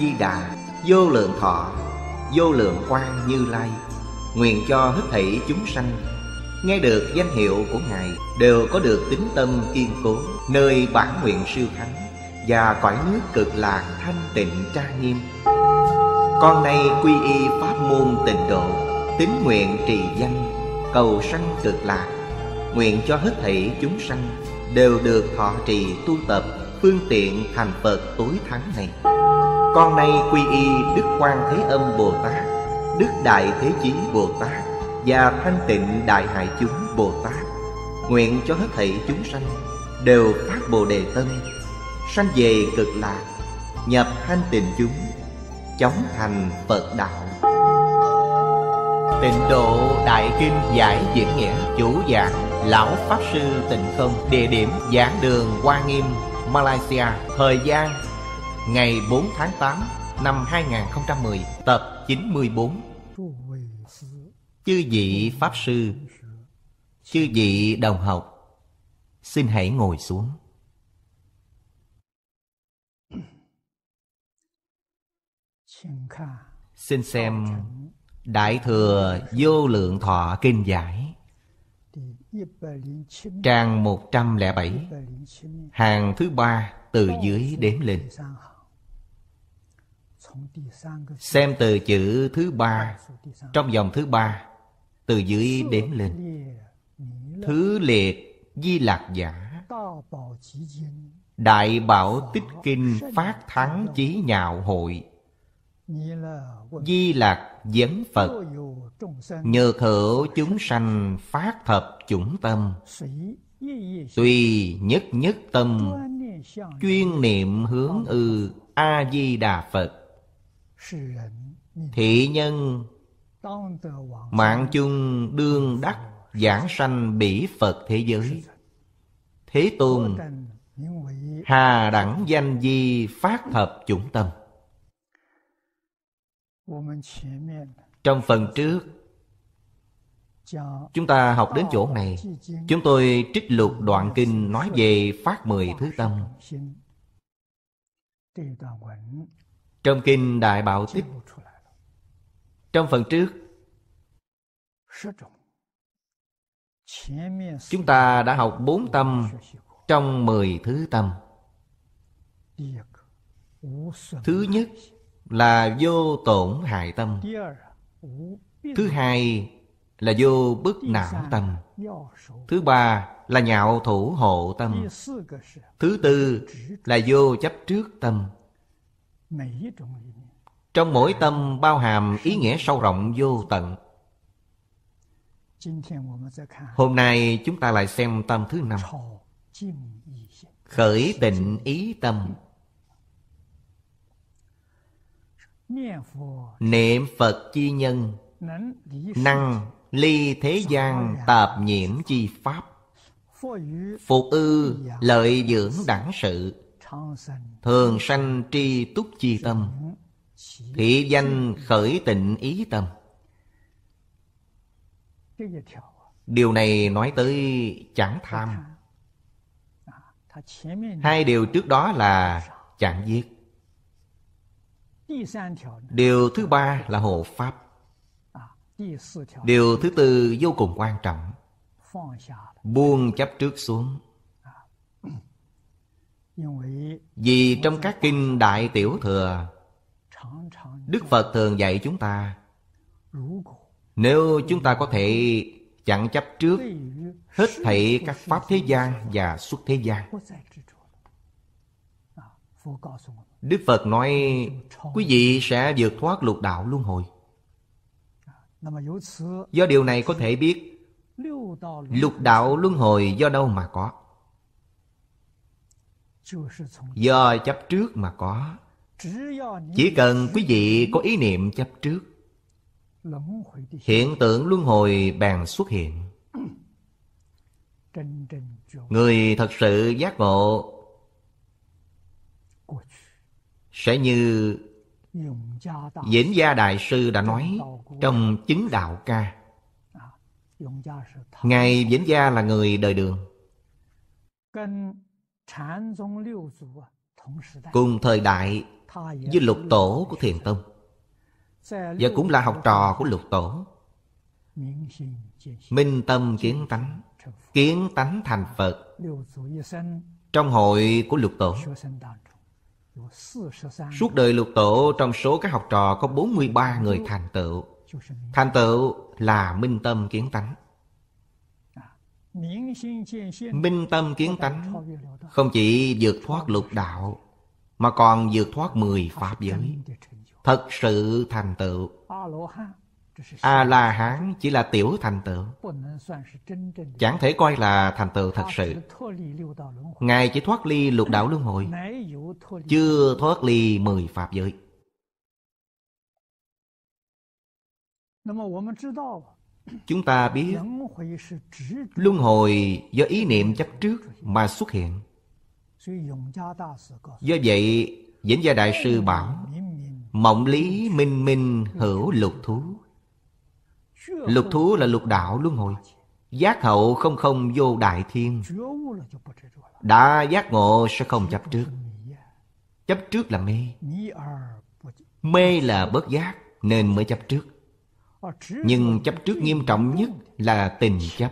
Di Đà Vô lượng thọ Vô lượng quan như lai Nguyện cho hết thảy chúng sanh Nghe được danh hiệu của Ngài Đều có được tính tâm kiên cố Nơi bản nguyện siêu thánh Và cõi nước cực lạc thanh tịnh tra nghiêm Con nay quy y pháp môn tịnh độ Tín nguyện trì danh Cầu sanh cực lạc Nguyện cho hết thảy chúng sanh Đều được thọ trì tu tập Phương tiện thành Phật tối thắng này con nay quy y đức quan thế âm bồ tát đức đại thế chí bồ tát và thanh tịnh đại hải chúng bồ tát nguyện cho hết thảy chúng sanh đều phát bồ đề tâm sanh về cực lạc nhập thanh tịnh chúng chóng thành phật đạo tịnh độ đại kinh giải diễn nghĩa chủ giảng lão pháp sư tịnh không địa điểm giảng đường hoa nghiêm malaysia thời gian ngày 4 tháng 8 năm 2010, tập 94. Chư vị Pháp Sư, chư vị đồng học, xin hãy ngồi xuống. Xin xem Đại Thừa Vô Lượng Thọ Kinh Giải Trang 107 Hàng thứ ba từ dưới đếm lên Xem từ chữ thứ ba Trong dòng thứ ba Từ dưới đếm lên Thứ liệt di lạc giả Đại bảo tích kinh phát thắng chí nhạo hội Di lạc dấn Phật nhờ hữu chúng sanh phát thập chủng tâm Tùy nhất nhất tâm Chuyên niệm hướng ư A-di-đà Phật Thị nhân Mạng chung đương đắc Giảng sanh bỉ Phật thế giới Thế tôn Hà đẳng danh di phát thập chủng tâm Trong phần trước Chúng ta học đến chỗ này Chúng tôi trích lục đoạn kinh nói về phát mười thứ tâm trong Kinh Đại bảo Tích Trong phần trước Chúng ta đã học bốn tâm trong mười thứ tâm Thứ nhất là vô tổn hại tâm Thứ hai là vô bức não tâm Thứ ba là nhạo thủ hộ tâm Thứ tư là vô chấp trước tâm trong mỗi tâm bao hàm ý nghĩa sâu rộng vô tận hôm nay chúng ta lại xem tâm thứ năm khởi tịnh ý tâm niệm phật chi nhân năng ly thế gian tạp nhiễm chi pháp phục ư dạ. lợi dưỡng đẳng sự Thường sanh tri túc chi tâm Thị danh khởi tịnh ý tâm Điều này nói tới chẳng tham Hai điều trước đó là chẳng giết Điều thứ ba là hộ pháp Điều thứ tư vô cùng quan trọng Buông chấp trước xuống vì trong các kinh Đại Tiểu Thừa Đức Phật thường dạy chúng ta Nếu chúng ta có thể chẳng chấp trước Hết thảy các pháp thế gian và xuất thế gian Đức Phật nói Quý vị sẽ vượt thoát lục đạo luân hồi Do điều này có thể biết Lục đạo luân hồi do đâu mà có do chấp trước mà có chỉ cần quý vị có ý niệm chấp trước hiện tượng luân hồi bèn xuất hiện người thật sự giác ngộ sẽ như diễn gia đại sư đã nói trong chứng đạo ca ngài diễn gia là người đời đường cùng thời đại với lục tổ của thiền tông và cũng là học trò của lục tổ minh tâm kiến tánh kiến tánh thành phật trong hội của lục tổ Suốt đời lục tổ trong số các học trò có 43 người thành tựu Thành tựu là minh tâm kiến tánh Minh tâm kiến tánh Không chỉ vượt thoát lục đạo Mà còn vượt thoát mười pháp giới Thật sự thành tựu A-la-hán chỉ là tiểu thành tựu Chẳng thể coi là thành tựu thật sự Ngài chỉ thoát ly lục đạo luân hồi Chưa thoát ly mười Pháp giới chúng ta biết luân hồi do ý niệm chấp trước mà xuất hiện do vậy diễn gia đại sư bảo mộng lý minh minh hữu lục thú lục thú là lục đạo luân hồi giác hậu không không vô đại thiên đã giác ngộ sẽ không chấp trước chấp trước là mê mê là bớt giác nên mới chấp trước nhưng chấp trước nghiêm trọng nhất là tình chấp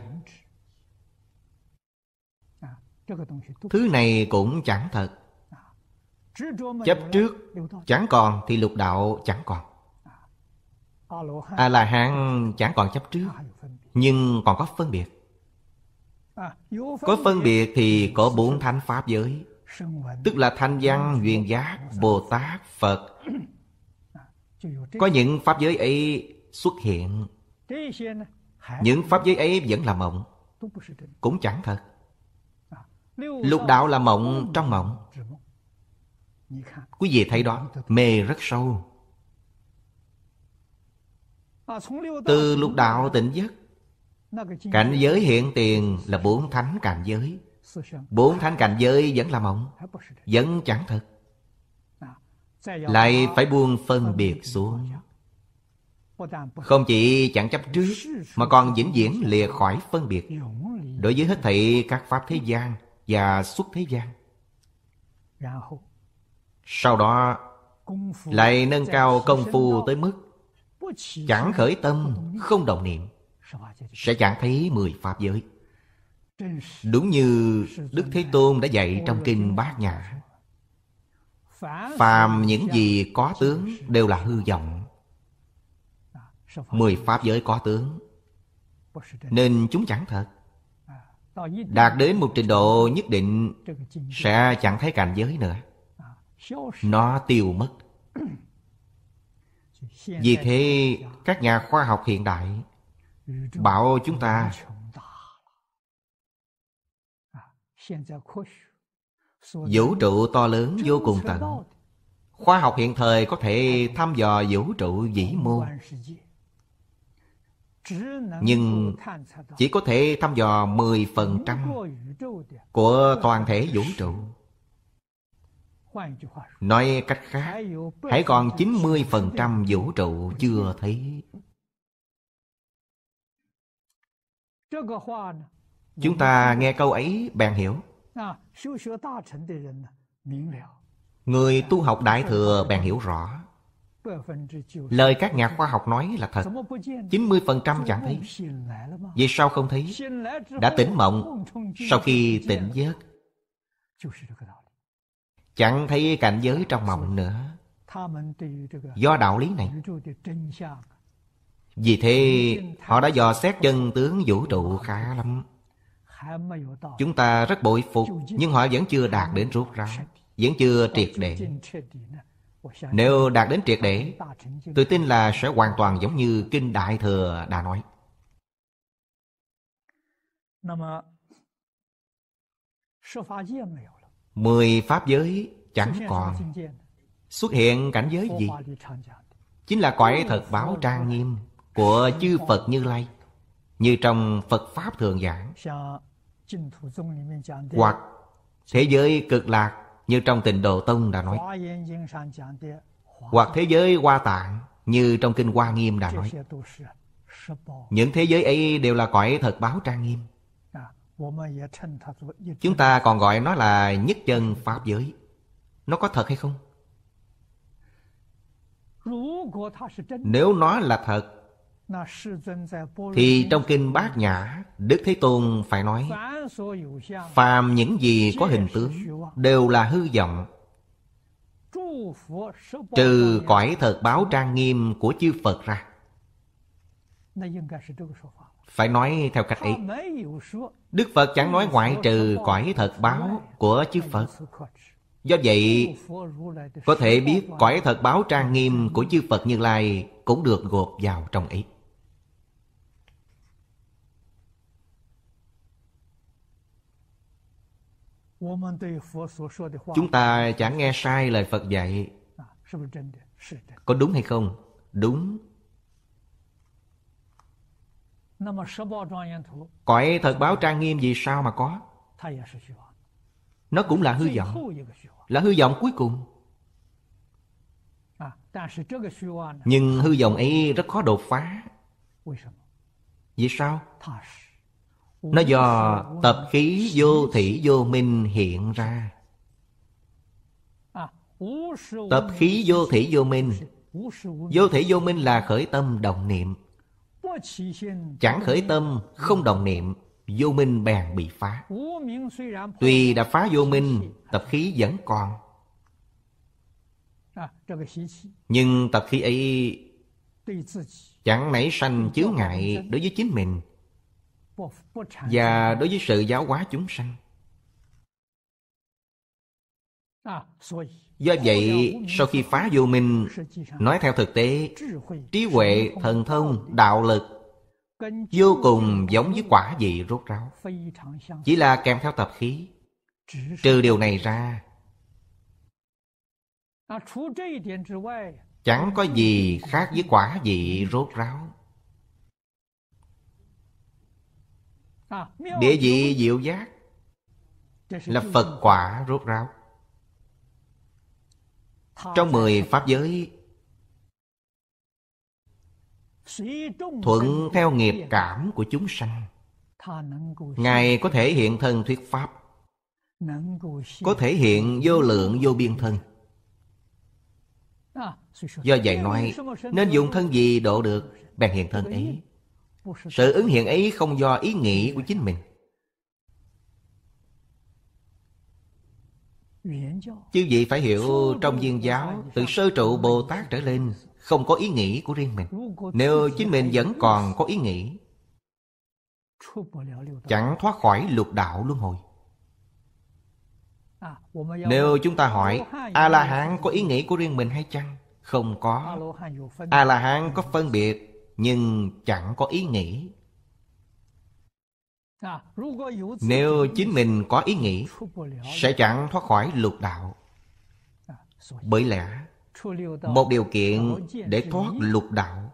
thứ này cũng chẳng thật chấp trước chẳng còn thì lục đạo chẳng còn a la hán chẳng còn chấp trước nhưng còn có phân biệt có phân biệt thì có bốn thánh pháp giới tức là thanh văn duyên giác bồ tát phật có những pháp giới ấy xuất hiện những pháp giới ấy vẫn là mộng cũng chẳng thật à, lục đạo là mộng trong mộng quý vị thấy đó mê rất sâu à, từ lục đạo tỉnh giấc cảnh giới hiện tiền là bốn thánh cảnh giới bốn thánh cảnh giới vẫn là mộng vẫn chẳng thật à, lại phải buông phân biệt xuống không chỉ chẳng chấp trước Mà còn vĩnh viễn lìa khỏi phân biệt Đối với hết thảy các pháp thế gian Và xuất thế gian Sau đó Lại nâng cao công phu tới mức Chẳng khởi tâm Không đồng niệm Sẽ chẳng thấy mười pháp giới Đúng như Đức Thế Tôn đã dạy trong Kinh Bát Nhã Phàm những gì có tướng đều là hư vọng mười pháp giới có tướng nên chúng chẳng thật à, đạt đến một trình độ nhất định sẽ chẳng thấy cảnh giới nữa à, nó tiêu mất vì thế các nhà khoa học hiện đại bảo chúng ta à, vũ trụ to lớn vô cùng tận khoa học hiện thời có thể thăm dò vũ trụ vĩ mô nhưng chỉ có thể thăm dò 10% của toàn thể vũ trụ. Nói cách khác, hãy còn 90% vũ trụ chưa thấy. Chúng ta nghe câu ấy bèn hiểu. Người tu học Đại Thừa bèn hiểu rõ. Lời các nhà khoa học nói là thật 90% chẳng thấy Vì sao không thấy Đã tỉnh mộng Sau khi tỉnh giấc Chẳng thấy cảnh giới trong mộng nữa Do đạo lý này Vì thế họ đã dò xét chân tướng vũ trụ khá lắm Chúng ta rất bội phục Nhưng họ vẫn chưa đạt đến rốt ráo Vẫn chưa triệt để nếu đạt đến triệt để Tôi tin là sẽ hoàn toàn giống như Kinh Đại Thừa đã nói Mười Pháp giới chẳng còn Xuất hiện cảnh giới gì Chính là cõi thật báo trang nghiêm Của chư Phật Như Lai Như trong Phật Pháp thường giảng Hoặc thế giới cực lạc như trong tình độ tông đã nói hoặc thế giới hoa tạng như trong kinh hoa nghiêm đã nói những thế giới ấy đều là cõi thật báo trang nghiêm chúng ta còn gọi nó là nhất chân pháp giới nó có thật hay không nếu nó là thật thì trong kinh Bát Nhã Đức Thế Tôn phải nói Phàm những gì có hình tướng Đều là hư vọng Trừ cõi thật báo trang nghiêm của chư Phật ra Phải nói theo cách ấy Đức Phật chẳng nói ngoại trừ cõi thật báo của chư Phật Do vậy Có thể biết cõi thật báo trang nghiêm của chư Phật Như Lai Cũng được gộp vào trong ấy chúng ta chẳng nghe sai lời phật dạy có đúng hay không đúng cõi thật báo trang nghiêm gì sao mà có nó cũng là hư vọng là hư vọng cuối cùng nhưng hư vọng ấy rất khó đột phá vì sao nó do tập khí vô thủy vô minh hiện ra Tập khí vô thủy vô minh Vô thủy vô minh là khởi tâm đồng niệm Chẳng khởi tâm không đồng niệm Vô minh bèn bị phá Tuy đã phá vô minh Tập khí vẫn còn Nhưng tập khí ấy Chẳng nảy sanh chướng ngại đối với chính mình và đối với sự giáo hóa chúng sanh do vậy sau khi phá vô minh nói theo thực tế trí huệ thần thông đạo lực vô cùng giống với quả vị rốt ráo chỉ là kèm theo tập khí trừ điều này ra chẳng có gì khác với quả vị rốt ráo À, Địa vị diệu giác Là Phật quả rốt ráo Trong mười Pháp giới Thuận theo nghiệp cảm của chúng sanh Ngài có thể hiện thân thuyết Pháp Có thể hiện vô lượng vô biên thân Do vậy nói Nên dùng thân gì độ được Bèn hiện thân ấy sự ứng hiện ấy không do ý nghĩ của chính mình Chứ gì phải hiểu trong viên giáo Từ sơ trụ Bồ Tát trở lên Không có ý nghĩ của riêng mình Nếu chính mình vẫn còn có ý nghĩ Chẳng thoát khỏi lục đạo luân hồi Nếu chúng ta hỏi A-la-hán có ý nghĩ của riêng mình hay chăng? Không có A-la-hán có phân biệt nhưng chẳng có ý nghĩ nếu chính mình có ý nghĩ sẽ chẳng thoát khỏi lục đạo bởi lẽ một điều kiện để thoát lục đạo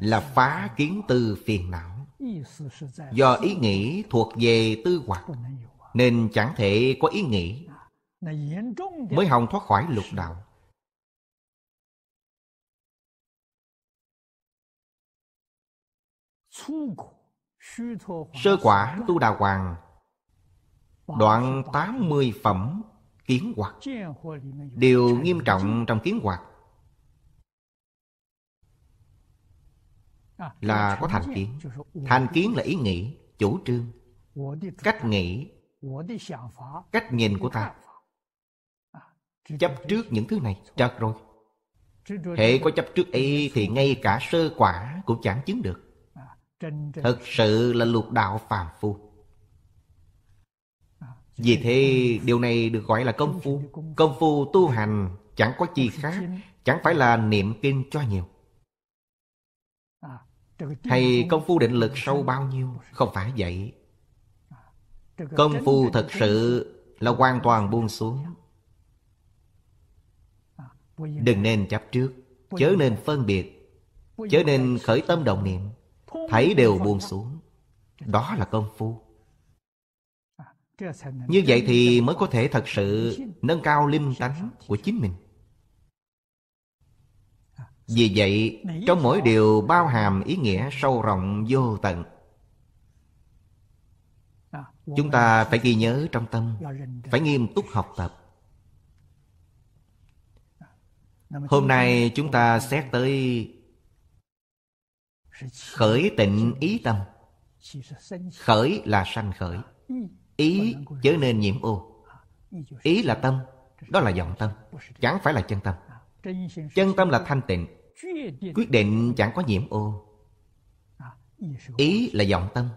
là phá kiến tư phiền não do ý nghĩ thuộc về tư hoặc nên chẳng thể có ý nghĩ mới hòng thoát khỏi lục đạo. Sơ quả tu đà hoàng Đoạn tám mươi phẩm kiến hoạt Điều nghiêm trọng trong kiến hoạt à, Là có thành kiến Thành kiến là ý nghĩ, chủ trương Cách nghĩ Cách nhìn của ta chấp trước những thứ này chắc rồi hệ có chấp trước ấy thì ngay cả sơ quả cũng chẳng chứng được thật sự là lục đạo phàm phu vì thế điều này được gọi là công phu Công phu tu hành chẳng có chi khác Chẳng phải là niệm kinh cho nhiều Hay công phu định lực sâu bao nhiêu Không phải vậy Công phu thật sự là hoàn toàn buông xuống Đừng nên chấp trước Chớ nên phân biệt Chớ nên khởi tâm động niệm Thấy đều buông xuống Đó là công phu Như vậy thì mới có thể thật sự Nâng cao linh tánh của chính mình Vì vậy Trong mỗi điều bao hàm ý nghĩa sâu rộng vô tận Chúng ta phải ghi nhớ trong tâm Phải nghiêm túc học tập hôm nay chúng ta xét tới khởi tịnh ý tâm khởi là sanh khởi ý chớ nên nhiễm ô ý là tâm đó là vọng tâm chẳng phải là chân tâm chân tâm là thanh tịnh quyết định chẳng có nhiễm ô ý là vọng tâm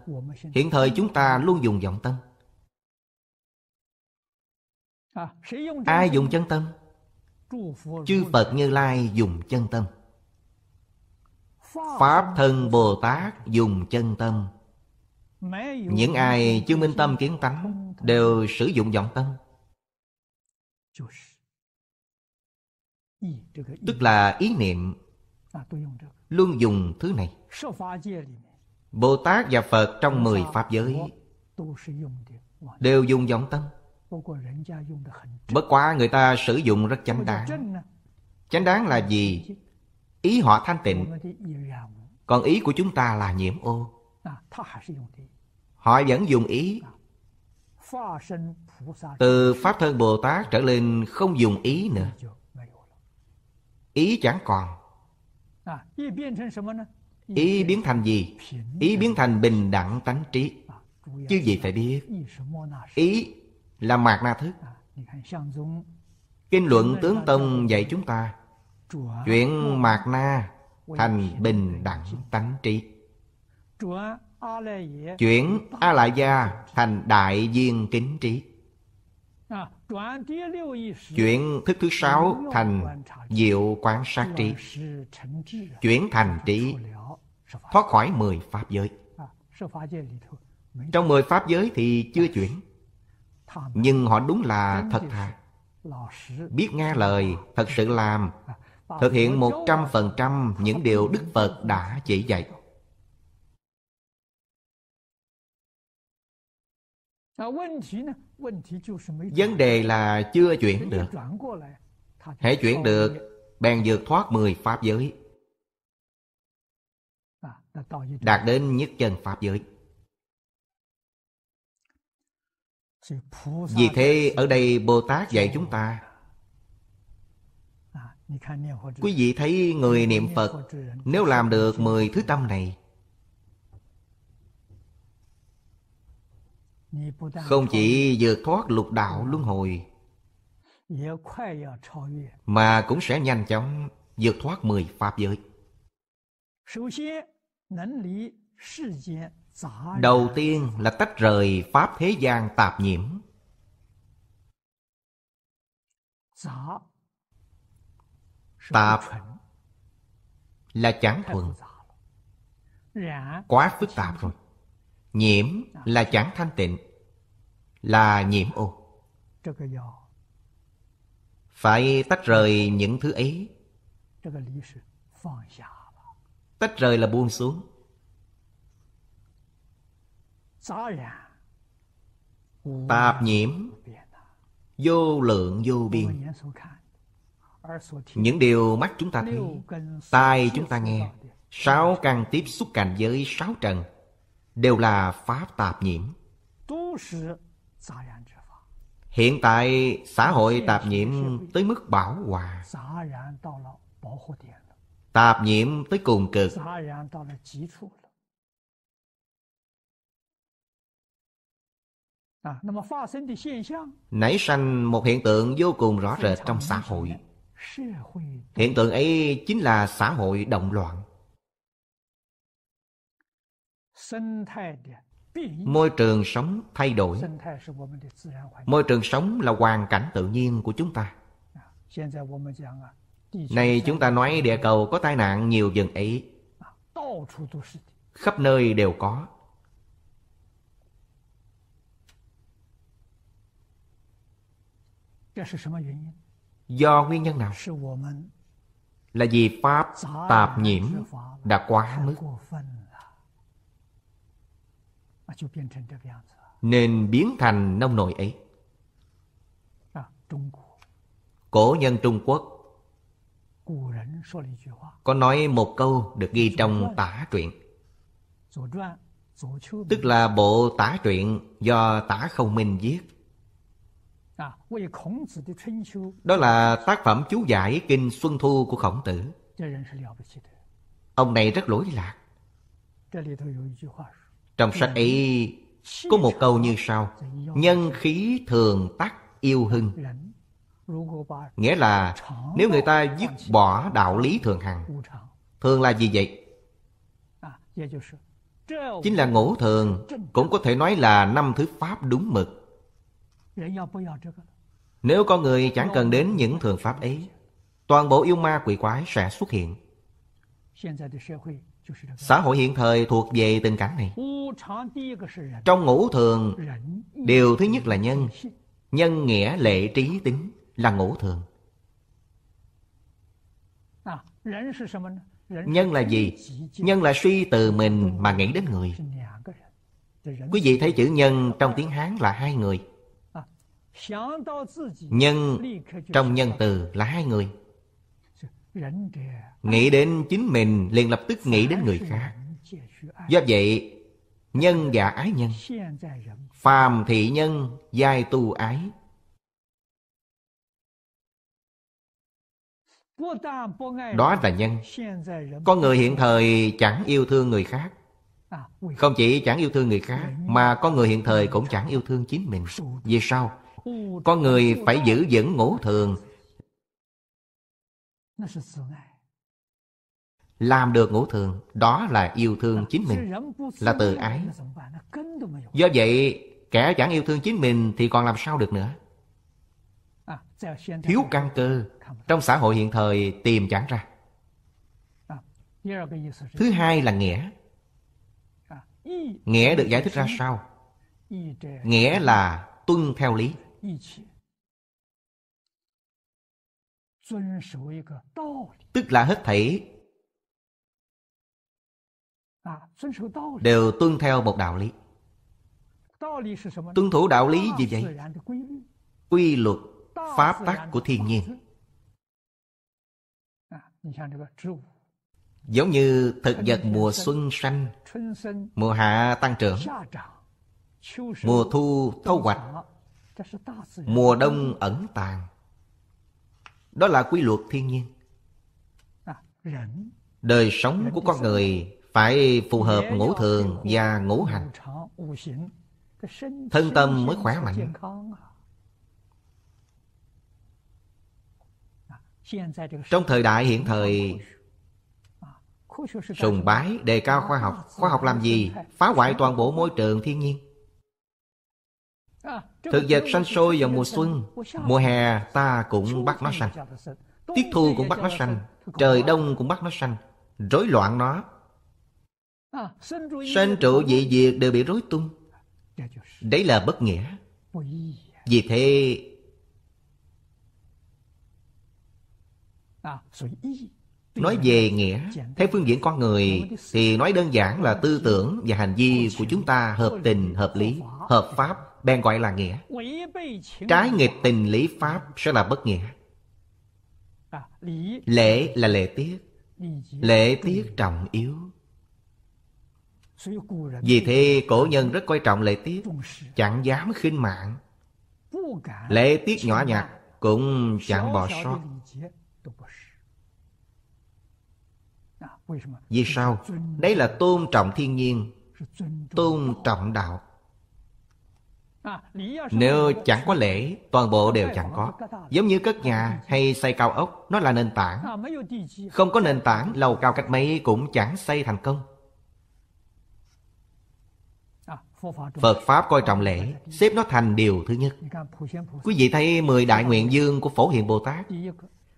hiện thời chúng ta luôn dùng vọng tâm ai dùng chân tâm chư phật như lai dùng chân tâm pháp thân bồ tát dùng chân tâm những ai chứng minh tâm kiến tánh đều sử dụng vọng tâm tức là ý niệm luôn dùng thứ này bồ tát và phật trong mười pháp giới đều dùng vọng tâm Bất quá người ta sử dụng rất chánh đáng Chánh đáng là gì? Ý họ thanh tịnh Còn ý của chúng ta là nhiễm ô à, Họ vẫn dùng ý à, Từ Pháp Thân Bồ Tát trở lên không dùng ý nữa Ý chẳng còn à, Ý biến thành gì? Ý biến thành bình đẳng tánh trí Chứ gì phải biết Ý là mạt na thức kinh luận tướng tông dạy chúng ta chuyển mạt na thành bình đẳng tánh trí chuyển a la gia thành đại viên kính trí chuyển thức thứ sáu thành diệu quán sát trí chuyển thành trí thoát khỏi mười pháp giới trong mười pháp giới thì chưa chuyển nhưng họ đúng là thật thà biết nghe lời thật sự làm thực hiện một trăm phần trăm những điều đức phật đã chỉ dạy vấn đề là chưa chuyển được hãy chuyển được bèn vượt thoát mười pháp giới à, đạt đến nhất chân pháp giới Vì thế ở đây Bồ Tát dạy chúng ta Quý vị thấy người niệm Phật Nếu làm được mười thứ tâm này Không chỉ vượt thoát lục đạo luân hồi Mà cũng sẽ nhanh chóng vượt thoát mười Pháp giới Đầu tiên là tách rời Pháp thế gian tạp nhiễm Tạp là chẳng thuần Quá phức tạp rồi Nhiễm là chẳng thanh tịnh Là nhiễm ô Phải tách rời những thứ ấy Tách rời là buông xuống tạp nhiễm vô lượng vô biên những điều mắt chúng ta thấy tai chúng ta nghe sáu căn tiếp xúc cảnh giới sáu trần đều là pháp tạp nhiễm hiện tại xã hội tạp nhiễm tới mức bảo hòa tạp nhiễm tới cùng cực À, nảy sanh một hiện tượng vô cùng rõ rệt trong xã hội hiện tượng ấy chính là xã hội động loạn môi trường sống thay đổi môi trường sống là hoàn cảnh tự nhiên của chúng ta à, này chúng ta nói địa cầu có tai nạn nhiều dần ấy à, khắp nơi đều có Do nguyên nhân nào? Là vì Pháp tạp nhiễm đã quá mức Nên biến thành nông nồi ấy Cổ nhân Trung Quốc Có nói một câu được ghi trong tả truyện Tức là bộ tả truyện do tả không minh viết đó là tác phẩm chú giải Kinh Xuân Thu của Khổng Tử. Ông này rất lỗi lạc. Trong sách ấy có một câu như sau. Nhân khí thường tắc yêu hưng. Nghĩa là nếu người ta dứt bỏ đạo lý thường hằng, thường là gì vậy? Chính là ngũ thường, cũng có thể nói là năm thứ pháp đúng mực. Nếu con người chẳng cần đến những thường pháp ấy, toàn bộ yêu ma quỷ quái sẽ xuất hiện. Xã hội hiện thời thuộc về tình cảnh này. Trong ngũ thường, điều thứ nhất là nhân. Nhân nghĩa lệ trí tính là ngũ thường. À, nhân là gì? Nhân là suy từ mình mà nghĩ đến người. Quý vị thấy chữ nhân trong tiếng Hán là hai người. Nhân trong nhân từ là hai người Nghĩ đến chính mình liền lập tức nghĩ đến người khác Do vậy Nhân và ái nhân Phàm thị nhân giai tu ái Đó là nhân Con người hiện thời chẳng yêu thương người khác à, Không chỉ chẳng yêu thương người khác Mà con người hiện thời cũng chẳng yêu thương chính mình Vì sao? Con người phải giữ vững ngũ thường Làm được ngũ thường Đó là yêu thương chính mình Là từ ái Do vậy kẻ chẳng yêu thương chính mình Thì còn làm sao được nữa Thiếu căn cơ Trong xã hội hiện thời tìm chẳng ra Thứ hai là nghĩa Nghĩa được giải thích ra sao Nghĩa là tuân theo lý tức là hết thảy đều tuân theo một đạo lý tuân thủ đạo lý gì vậy quy luật pháp tắc của thiên nhiên giống như thực vật mùa xuân xanh mùa hạ tăng trưởng mùa thu thâu hoạch mùa đông ẩn tàng đó là quy luật thiên nhiên à, đời sống của con người phải phù hợp ngũ thường và ngũ hành thân tâm mới khỏe mạnh à, trong thời đại hiện thời à, sùng bái đề cao khoa học khoa học làm gì phá hoại toàn bộ môi trường thiên nhiên À, Thực vật sanh sôi vào mùa xuân Mùa hè ta cũng bắt nó sanh Tiết thu cũng bắt nó sanh Trời đông cũng bắt nó sanh Rối loạn nó à, Sanh trụ dị diệt đều bị rối tung dạ, Đấy là bất nghĩa Vì thế à, Nói về nghĩa Theo phương diện con người Thì nói đơn giản là tư tưởng và hành vi của chúng ta Hợp tình, hợp lý, hợp pháp bèn gọi là nghĩa trái nghịch tình lý pháp sẽ là bất nghĩa lễ là lễ tiết lễ tiết trọng yếu vì thế cổ nhân rất coi trọng lễ tiết Chẳng dám khinh mạng Lễ tiết nhỏ nhặt Cũng chẳng bỏ sót Vì sao? Đấy là tôn trọng thiên nhiên Tôn trọng đạo À, Nếu chẳng có lễ Toàn bộ đều chẳng có Giống như cất nhà hay xây cao ốc Nó là nền tảng à, Không có nền tảng Lầu cao cách mấy cũng chẳng xây thành công à, Phật Pháp coi trọng lễ Xếp nó thành điều thứ nhất Quý vị thấy mười đại nguyện dương của Phổ hiện Bồ Tát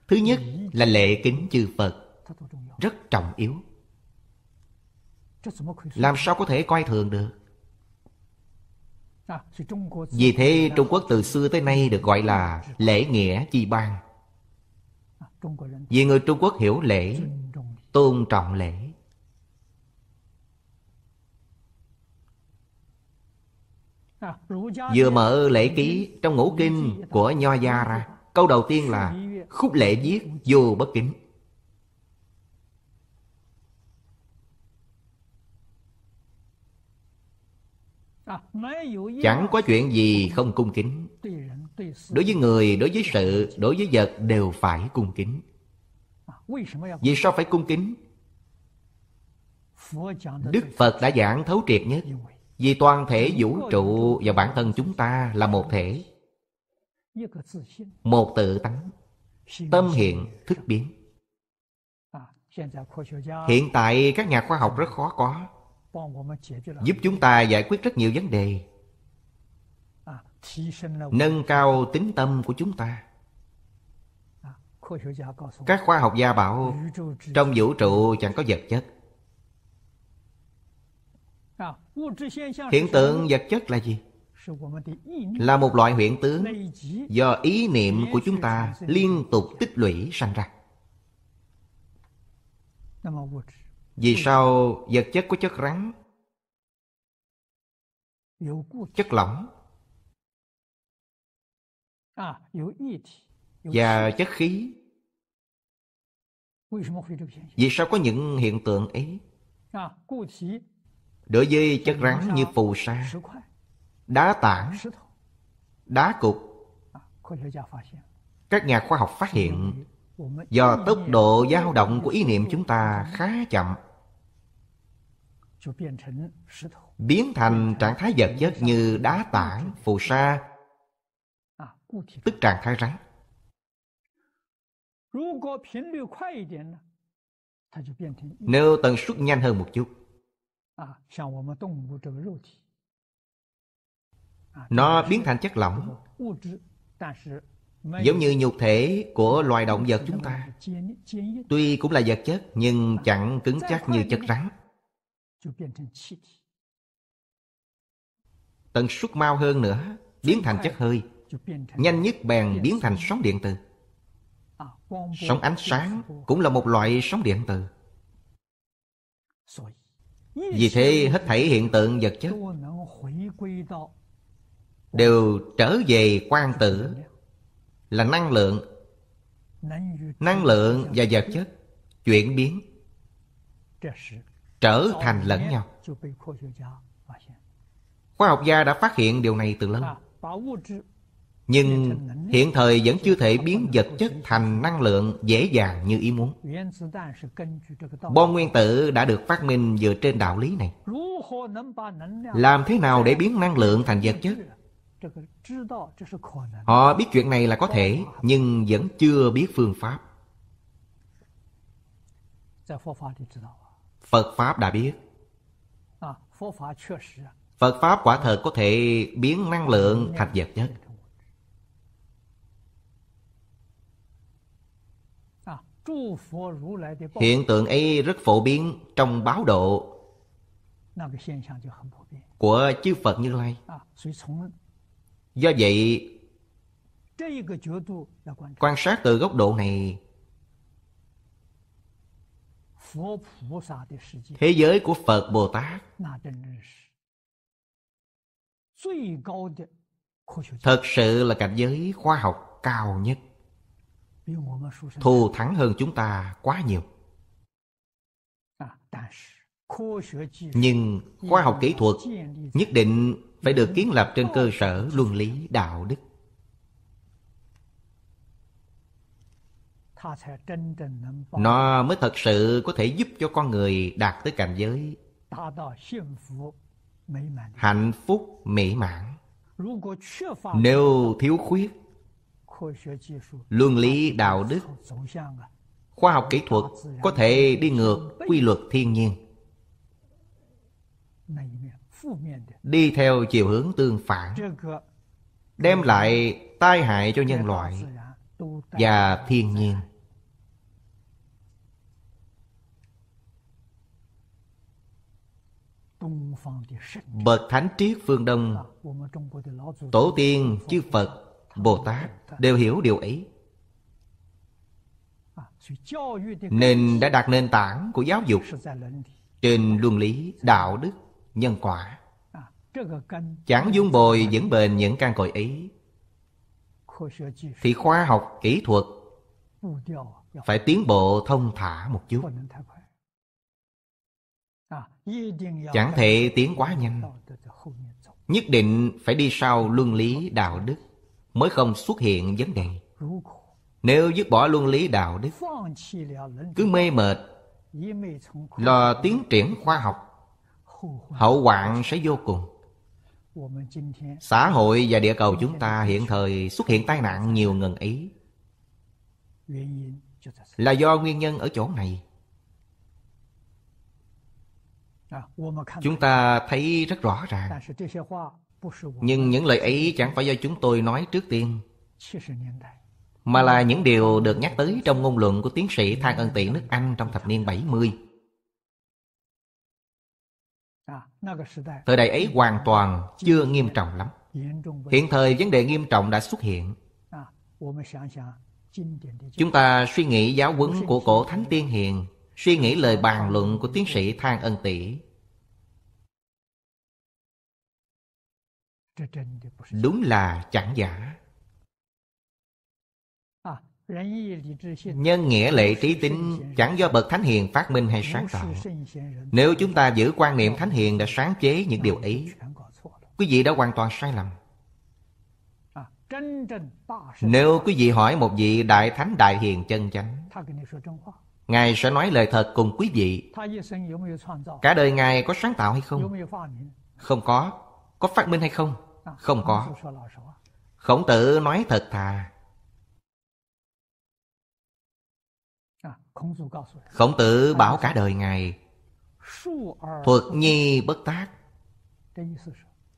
Thứ nhất là lễ kính chư Phật Rất trọng yếu Làm sao có thể coi thường được vì thế Trung Quốc từ xưa tới nay được gọi là lễ nghĩa chi bang Vì người Trung Quốc hiểu lễ, tôn trọng lễ Vừa mở lễ ký trong ngũ kinh của Nho Gia ra Câu đầu tiên là khúc lễ viết vô bất kính À, Chẳng có chuyện gì không cung kính Đối với người, đối với sự, đối với vật đều phải cung kính à, Vì sao phải cung kính? Đức Phật đã giảng thấu triệt nhất Vì toàn thể vũ trụ và bản thân chúng ta là một thể Một tự tánh Tâm hiện, thức biến à, Hiện tại các nhà khoa học rất khó có giúp chúng ta giải quyết rất nhiều vấn đề nâng cao tính tâm của chúng ta các khoa học gia bảo trong vũ trụ chẳng có vật chất hiện tượng vật chất là gì là một loại hiện tướng do ý niệm của chúng ta liên tục tích lũy sanh ra vì sao vật chất của chất rắn Chất lỏng Và chất khí Vì sao có những hiện tượng ấy Đối với chất rắn như phù sa Đá tảng Đá cục Các nhà khoa học phát hiện do tốc độ dao động của ý niệm chúng ta khá chậm biến thành trạng thái vật chất như đá tảng phù sa tức trạng thái rắn nếu tần suất nhanh hơn một chút nó biến thành chất lỏng Giống như nhục thể của loài động vật chúng ta Tuy cũng là vật chất Nhưng chẳng cứng chắc như chất rắn Tần suất mau hơn nữa Biến thành chất hơi Nhanh nhất bèn biến thành sóng điện từ Sóng ánh sáng cũng là một loại sóng điện từ Vì thế hết thảy hiện tượng vật chất Đều trở về quan tử là năng lượng năng lượng và vật chất chuyển biến trở thành lẫn nhau khoa học gia đã phát hiện điều này từ lâu nhưng hiện thời vẫn chưa thể biến vật chất thành năng lượng dễ dàng như ý muốn. Bom nguyên tử đã được phát minh dựa trên đạo lý này. Làm thế nào để biến năng lượng thành vật chất? Họ biết chuyện này là có thể, nhưng vẫn chưa biết phương pháp. Phật Pháp đã biết. À, Phật Pháp quả thật có thể biến năng lượng thành vật chất. À, Hiện tượng ấy rất phổ biến trong báo độ của chư Phật Như Lai. À, Do vậy, quan sát từ góc độ này, thế giới của Phật Bồ Tát thật sự là cảnh giới khoa học cao nhất thù thắng hơn chúng ta quá nhiều nhưng khoa học kỹ thuật nhất định phải được kiến lập trên cơ sở luân lý đạo đức nó mới thật sự có thể giúp cho con người đạt tới cảnh giới hạnh phúc mỹ mãn nếu thiếu khuyết luân lý đạo đức khoa học kỹ thuật có thể đi ngược quy luật thiên nhiên đi theo chiều hướng tương phản đem lại tai hại cho nhân loại và thiên nhiên bậc thánh triết phương đông tổ tiên chư phật bồ tát đều hiểu điều ấy nên đã đặt nền tảng của giáo dục trên luân lý đạo đức nhân quả à, Chẳng dung bồi vẫn bền những căn cội ấy Thì khoa học, kỹ thuật Phải tiến bộ thông thả một chút à, Chẳng thể tiến quá nhanh Nhất định phải đi sau luân lý đạo đức Mới không xuất hiện vấn đề Nếu dứt bỏ luân lý đạo đức Cứ mê mệt Lo tiến triển khoa học hậu hoạn sẽ vô cùng xã hội và địa cầu chúng ta hiện thời xuất hiện tai nạn nhiều ngần ý là do nguyên nhân ở chỗ này chúng ta thấy rất rõ ràng nhưng những lời ấy chẳng phải do chúng tôi nói trước tiên mà là những điều được nhắc tới trong ngôn luận của tiến sĩ Thang Ân Tiện nước Anh trong thập niên 70. À, thời đại ấy hoàn toàn chưa nghiêm trọng lắm Hiện thời vấn đề nghiêm trọng đã xuất hiện à, Chúng ta suy nghĩ giáo huấn của cổ Thánh Tiên Hiền Suy nghĩ lời bàn luận của tiến sĩ Thang Ân Tỷ Đúng là chẳng giả Nhân nghĩa lệ trí tính chẳng do bậc thánh hiền phát minh hay sáng tạo. Nếu chúng ta giữ quan niệm thánh hiền đã sáng chế những điều ấy, quý vị đã hoàn toàn sai lầm. À, Nếu quý vị hỏi một vị đại thánh đại hiền chân chánh, Ngài sẽ nói lời thật cùng quý vị. Cả đời Ngài có sáng tạo hay không? Không có. Có phát minh hay không? À, không có. Khổng tử nói thật thà. Khổng tử bảo cả đời Ngài Thuật nhi bất tác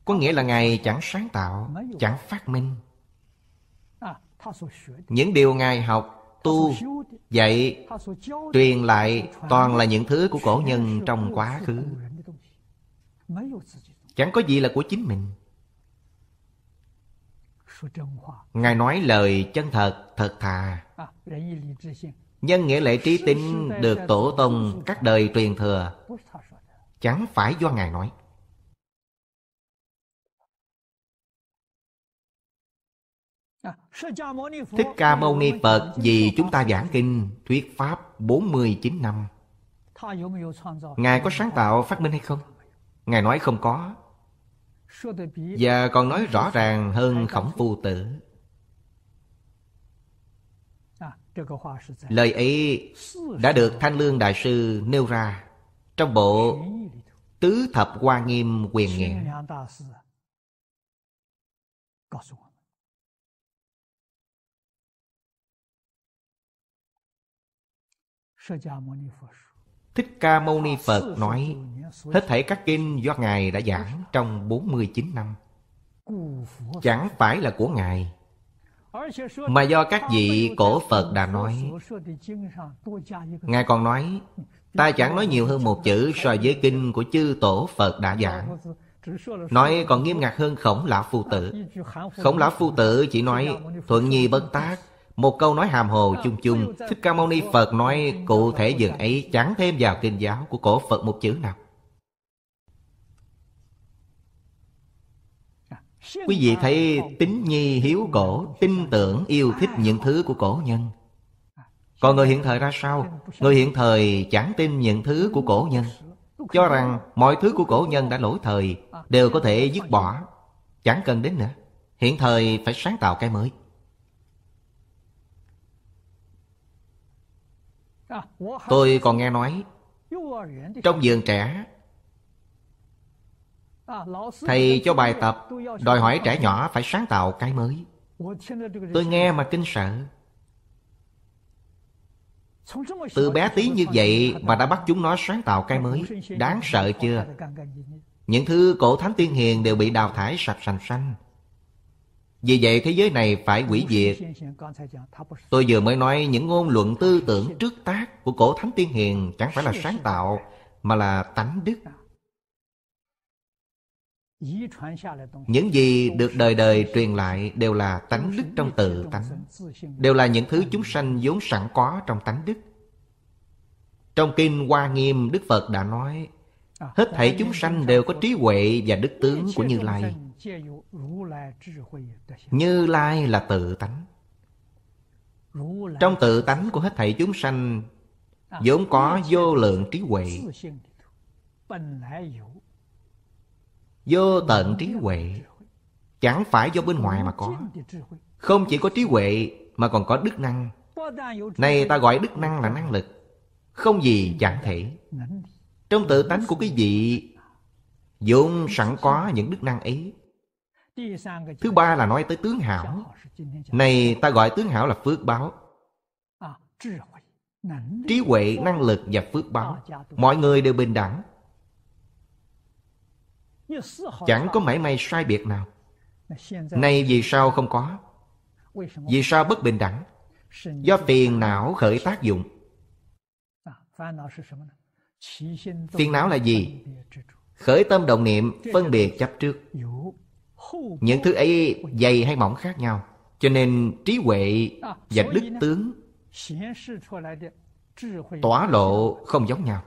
Có nghĩa là Ngài chẳng sáng tạo Chẳng phát minh Những điều Ngài học, tu, dạy Truyền lại toàn là những thứ của cổ nhân trong quá khứ Chẳng có gì là của chính mình Ngài nói lời chân thật, thật thà Nhân nghĩa lệ trí tinh được tổ tông các đời truyền thừa Chẳng phải do Ngài nói Thích Ca Mâu Ni Phật vì chúng ta giảng kinh thuyết pháp 49 năm Ngài có sáng tạo phát minh hay không? Ngài nói không có Và còn nói rõ ràng hơn khổng phu tử Lời ấy đã được Thanh Lương Đại Sư nêu ra trong bộ Tứ Thập Hoa Nghiêm Quyền Nghĩa. Thích Ca Mâu Ni Phật nói Hết thảy các kinh do Ngài đã giảng trong 49 năm Chẳng phải là của Ngài mà do các vị cổ phật đã nói ngài còn nói ta chẳng nói nhiều hơn một chữ so với kinh của chư tổ phật đã giảng nói còn nghiêm ngặt hơn khổng lão phu tử khổng lão phu tử chỉ nói thuận nhi bất tác một câu nói hàm hồ chung chung thích ca mâu ni phật nói cụ thể dường ấy chẳng thêm vào kinh giáo của cổ phật một chữ nào Quý vị thấy tính nhi hiếu cổ Tin tưởng yêu thích những thứ của cổ nhân Còn người hiện thời ra sao? Người hiện thời chẳng tin những thứ của cổ nhân Cho rằng mọi thứ của cổ nhân đã lỗi thời Đều có thể dứt bỏ Chẳng cần đến nữa Hiện thời phải sáng tạo cái mới Tôi còn nghe nói Trong vườn trẻ Thầy cho bài tập Đòi hỏi trẻ nhỏ phải sáng tạo cái mới Tôi nghe mà kinh sợ Từ bé tí như vậy Mà đã bắt chúng nó sáng tạo cái mới Đáng sợ chưa Những thứ cổ thánh tiên hiền Đều bị đào thải sạch sành xanh Vì vậy thế giới này phải hủy diệt Tôi vừa mới nói Những ngôn luận tư tưởng trước tác Của cổ thánh tiên hiền Chẳng phải là sáng tạo Mà là tánh đức những gì được đời đời truyền lại đều là tánh đức trong tự tánh đều là những thứ chúng sanh vốn sẵn có trong tánh đức trong kinh hoa nghiêm đức phật đã nói à, hết thảy chúng sanh đều có trí huệ và đức tướng của như lai như lai là tự tánh trong tự tánh của hết thảy chúng sanh à, vốn có vô lượng trí huệ Vô tận trí huệ Chẳng phải do bên ngoài mà có Không chỉ có trí huệ Mà còn có đức năng Này ta gọi đức năng là năng lực Không gì chẳng thể Trong tự tánh của cái vị vốn sẵn có những đức năng ấy Thứ ba là nói tới tướng hảo Này ta gọi tướng hảo là phước báo Trí huệ, năng lực và phước báo Mọi người đều bình đẳng Chẳng có mảy may sai biệt nào Nay vì sao không có Vì sao bất bình đẳng Do phiền não khởi tác dụng à, Phiền não là gì? Khởi tâm động niệm phân biệt chấp trước Những thứ ấy dày hay mỏng khác nhau Cho nên trí huệ à, và đức tướng Tỏa lộ không giống nhau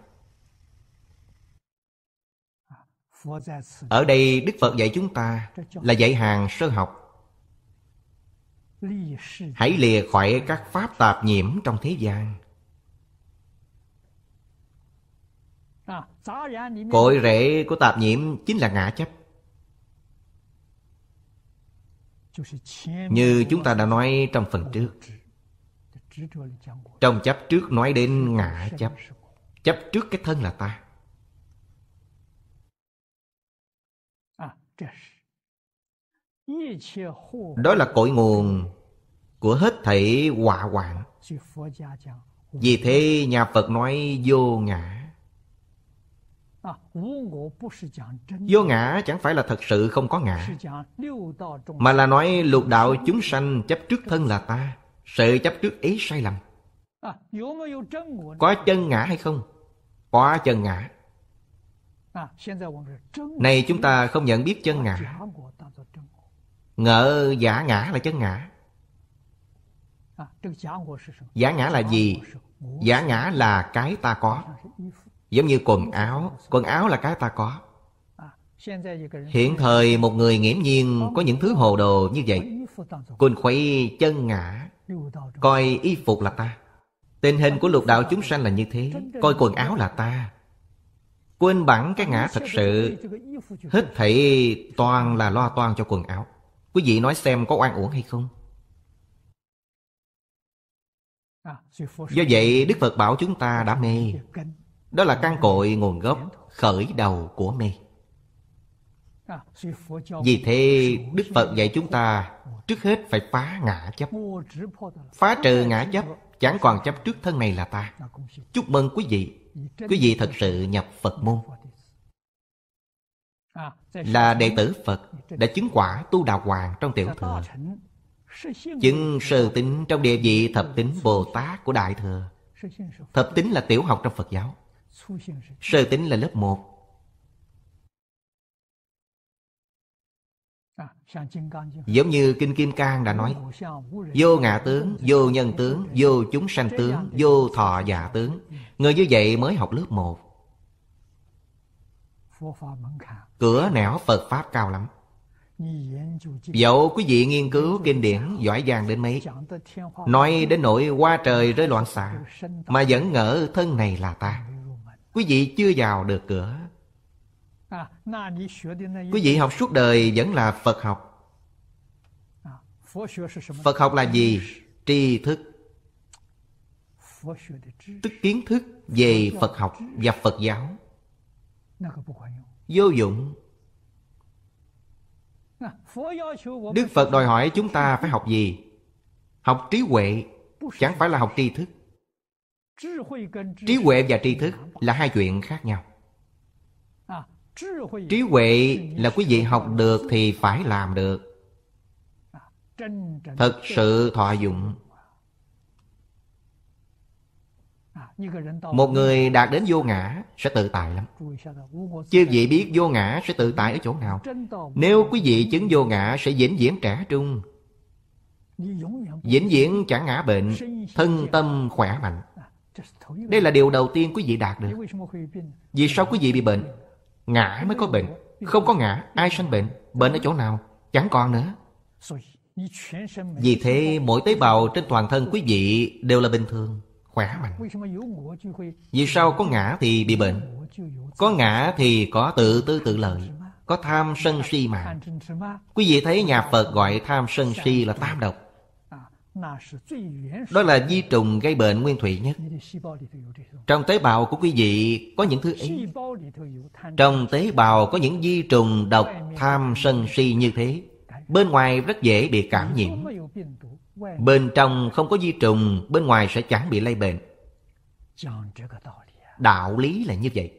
ở đây đức phật dạy chúng ta là dạy hàng sơ học hãy lìa khỏi các pháp tạp nhiễm trong thế gian cội rễ của tạp nhiễm chính là ngã chấp như chúng ta đã nói trong phần trước trong chấp trước nói đến ngã chấp chấp trước cái thân là ta đó là cội nguồn của hết thảy họa hoạn vì thế nhà phật nói vô ngã à, vô ngã chẳng phải là thật sự không có ngã mà là nói lục đạo chúng sanh chấp trước thân là ta sự chấp trước ấy sai lầm à, có chân ngã hay không có chân ngã này chúng ta không nhận biết chân ngã Ngỡ giả ngã là chân ngã Giả ngã là gì? Giả ngã là cái ta có Giống như quần áo Quần áo là cái ta có Hiện thời một người nghiễm nhiên có những thứ hồ đồ như vậy Quỳnh khuấy chân ngã Coi y phục là ta Tình hình của lục đạo chúng sanh là như thế Coi quần áo là ta Quên bản cái ngã thật sự Hết thảy toàn là lo toan cho quần áo Quý vị nói xem có oan uổng hay không Do vậy Đức Phật bảo chúng ta đã mê Đó là căn cội nguồn gốc khởi đầu của mê Vì thế Đức Phật dạy chúng ta Trước hết phải phá ngã chấp Phá trừ ngã chấp Chẳng còn chấp trước thân này là ta Chúc mừng quý vị quý vị thật sự nhập phật môn là đệ tử phật đã chứng quả tu đà hoàng trong tiểu thừa chứng sơ tính trong địa vị thập tính bồ tát của đại thừa thập tính là tiểu học trong phật giáo sơ tính là lớp 1 Giống như Kinh Kim Cang đã nói Vô ngã tướng, vô nhân tướng, vô chúng sanh tướng, vô thọ giả tướng Người như vậy mới học lớp 1 Cửa nẻo Phật Pháp cao lắm Dẫu quý vị nghiên cứu kinh điển giỏi giang đến mấy Nói đến nỗi qua trời rơi loạn xạ Mà vẫn ngỡ thân này là ta Quý vị chưa vào được cửa À, Quý vị học suốt đời vẫn là Phật học à, Phật học là gì? Tri thức Tức kiến thức về Phật học và Phật giáo Vô dụng Đức Phật đòi hỏi chúng ta phải học gì? Học trí huệ Chẳng phải là học tri thức Trí huệ và tri thức là hai chuyện khác nhau trí huệ là quý vị học được thì phải làm được thật sự thọ dụng một người đạt đến vô ngã sẽ tự tại lắm chưa vị biết vô ngã sẽ tự tại ở chỗ nào Nếu quý vị chứng vô ngã sẽ vĩnh viễn trẻ trung Vĩnh viễn chẳng ngã bệnh Thân tâm khỏe mạnh Đây là điều đầu tiên quý vị đạt được Vì sao quý vị bị bệnh Ngã mới có bệnh Không có ngã ai sanh bệnh Bệnh ở chỗ nào Chẳng còn nữa Vì thế mỗi tế bào trên toàn thân quý vị Đều là bình thường Khỏe mạnh Vì sao có ngã thì bị bệnh Có ngã thì có tự tư tự lợi Có tham sân si mà Quý vị thấy nhà Phật gọi tham sân si là tam độc đó là di trùng gây bệnh nguyên thủy nhất Trong tế bào của quý vị có những thứ ấy Trong tế bào có những di trùng độc tham sân si như thế Bên ngoài rất dễ bị cảm nhiễm Bên trong không có di trùng Bên ngoài sẽ chẳng bị lây bệnh Đạo lý là như vậy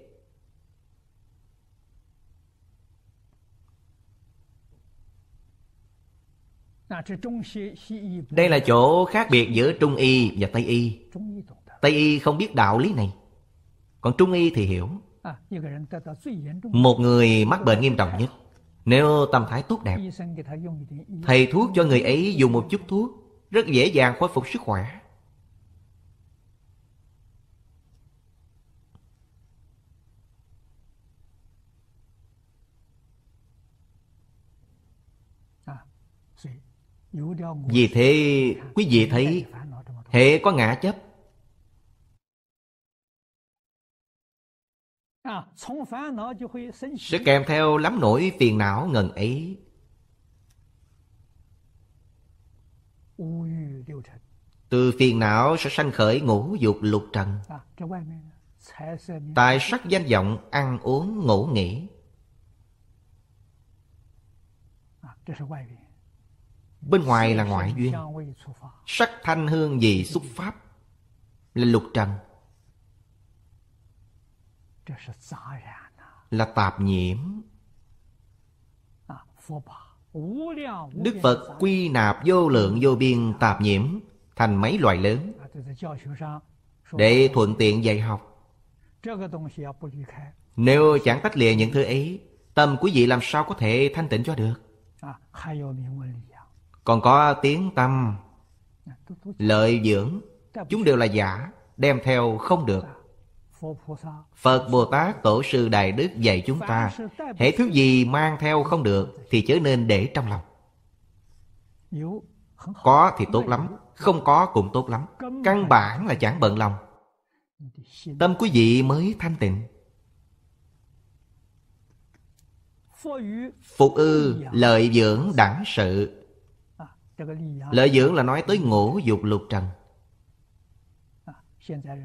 Đây là chỗ khác biệt giữa Trung Y và Tây Y Tây Y không biết đạo lý này Còn Trung Y thì hiểu Một người mắc bệnh nghiêm trọng nhất Nếu tâm thái tốt đẹp Thầy thuốc cho người ấy dùng một chút thuốc Rất dễ dàng khôi phục sức khỏe Vì thế quý vị thấy Hệ có ngã chấp Sẽ kèm theo lắm nỗi phiền não ngần ấy Từ phiền não sẽ sanh khởi ngũ dục lục trần Tài sắc danh vọng ăn uống ngủ nghỉ Bên ngoài là ngoại duyên Sắc thanh hương vị xuất pháp Là lục trần Là tạp nhiễm Đức Phật quy nạp vô lượng vô biên tạp nhiễm Thành mấy loại lớn Để thuận tiện dạy học Nếu chẳng tách lìa những thứ ấy Tâm quý vị làm sao có thể thanh tịnh cho được còn có tiếng tâm lợi dưỡng chúng đều là giả đem theo không được phật bồ tát tổ sư đại đức dạy chúng ta hệ thứ gì mang theo không được thì chớ nên để trong lòng có thì tốt lắm không có cũng tốt lắm căn bản là chẳng bận lòng tâm quý vị mới thanh tịnh phục ư lợi dưỡng đẳng sự Lợi dưỡng là nói tới ngũ dục lục trần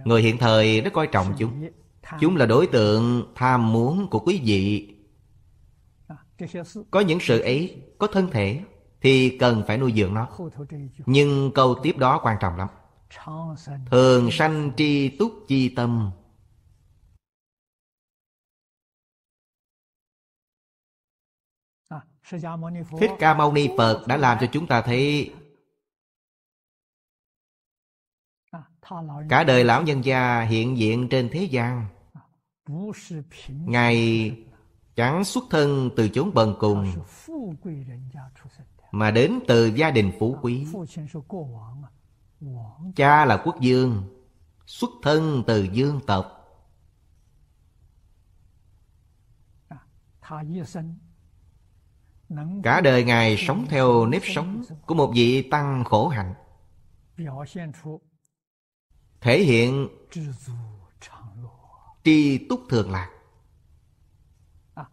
Người hiện thời rất coi trọng chúng Chúng là đối tượng tham muốn của quý vị Có những sự ấy có thân thể Thì cần phải nuôi dưỡng nó Nhưng câu tiếp đó quan trọng lắm Thường sanh tri túc chi tâm Thích Ca Mâu Ni Phật đã làm cho chúng ta thấy Cả đời lão nhân gia hiện diện trên thế gian Ngài chẳng xuất thân từ chốn bần cùng Mà đến từ gia đình phú quý Cha là quốc dương Xuất thân từ dương tộc à, Cả đời Ngài sống theo nếp sống Của một vị tăng khổ hạnh Thể hiện tri túc thường lạc à,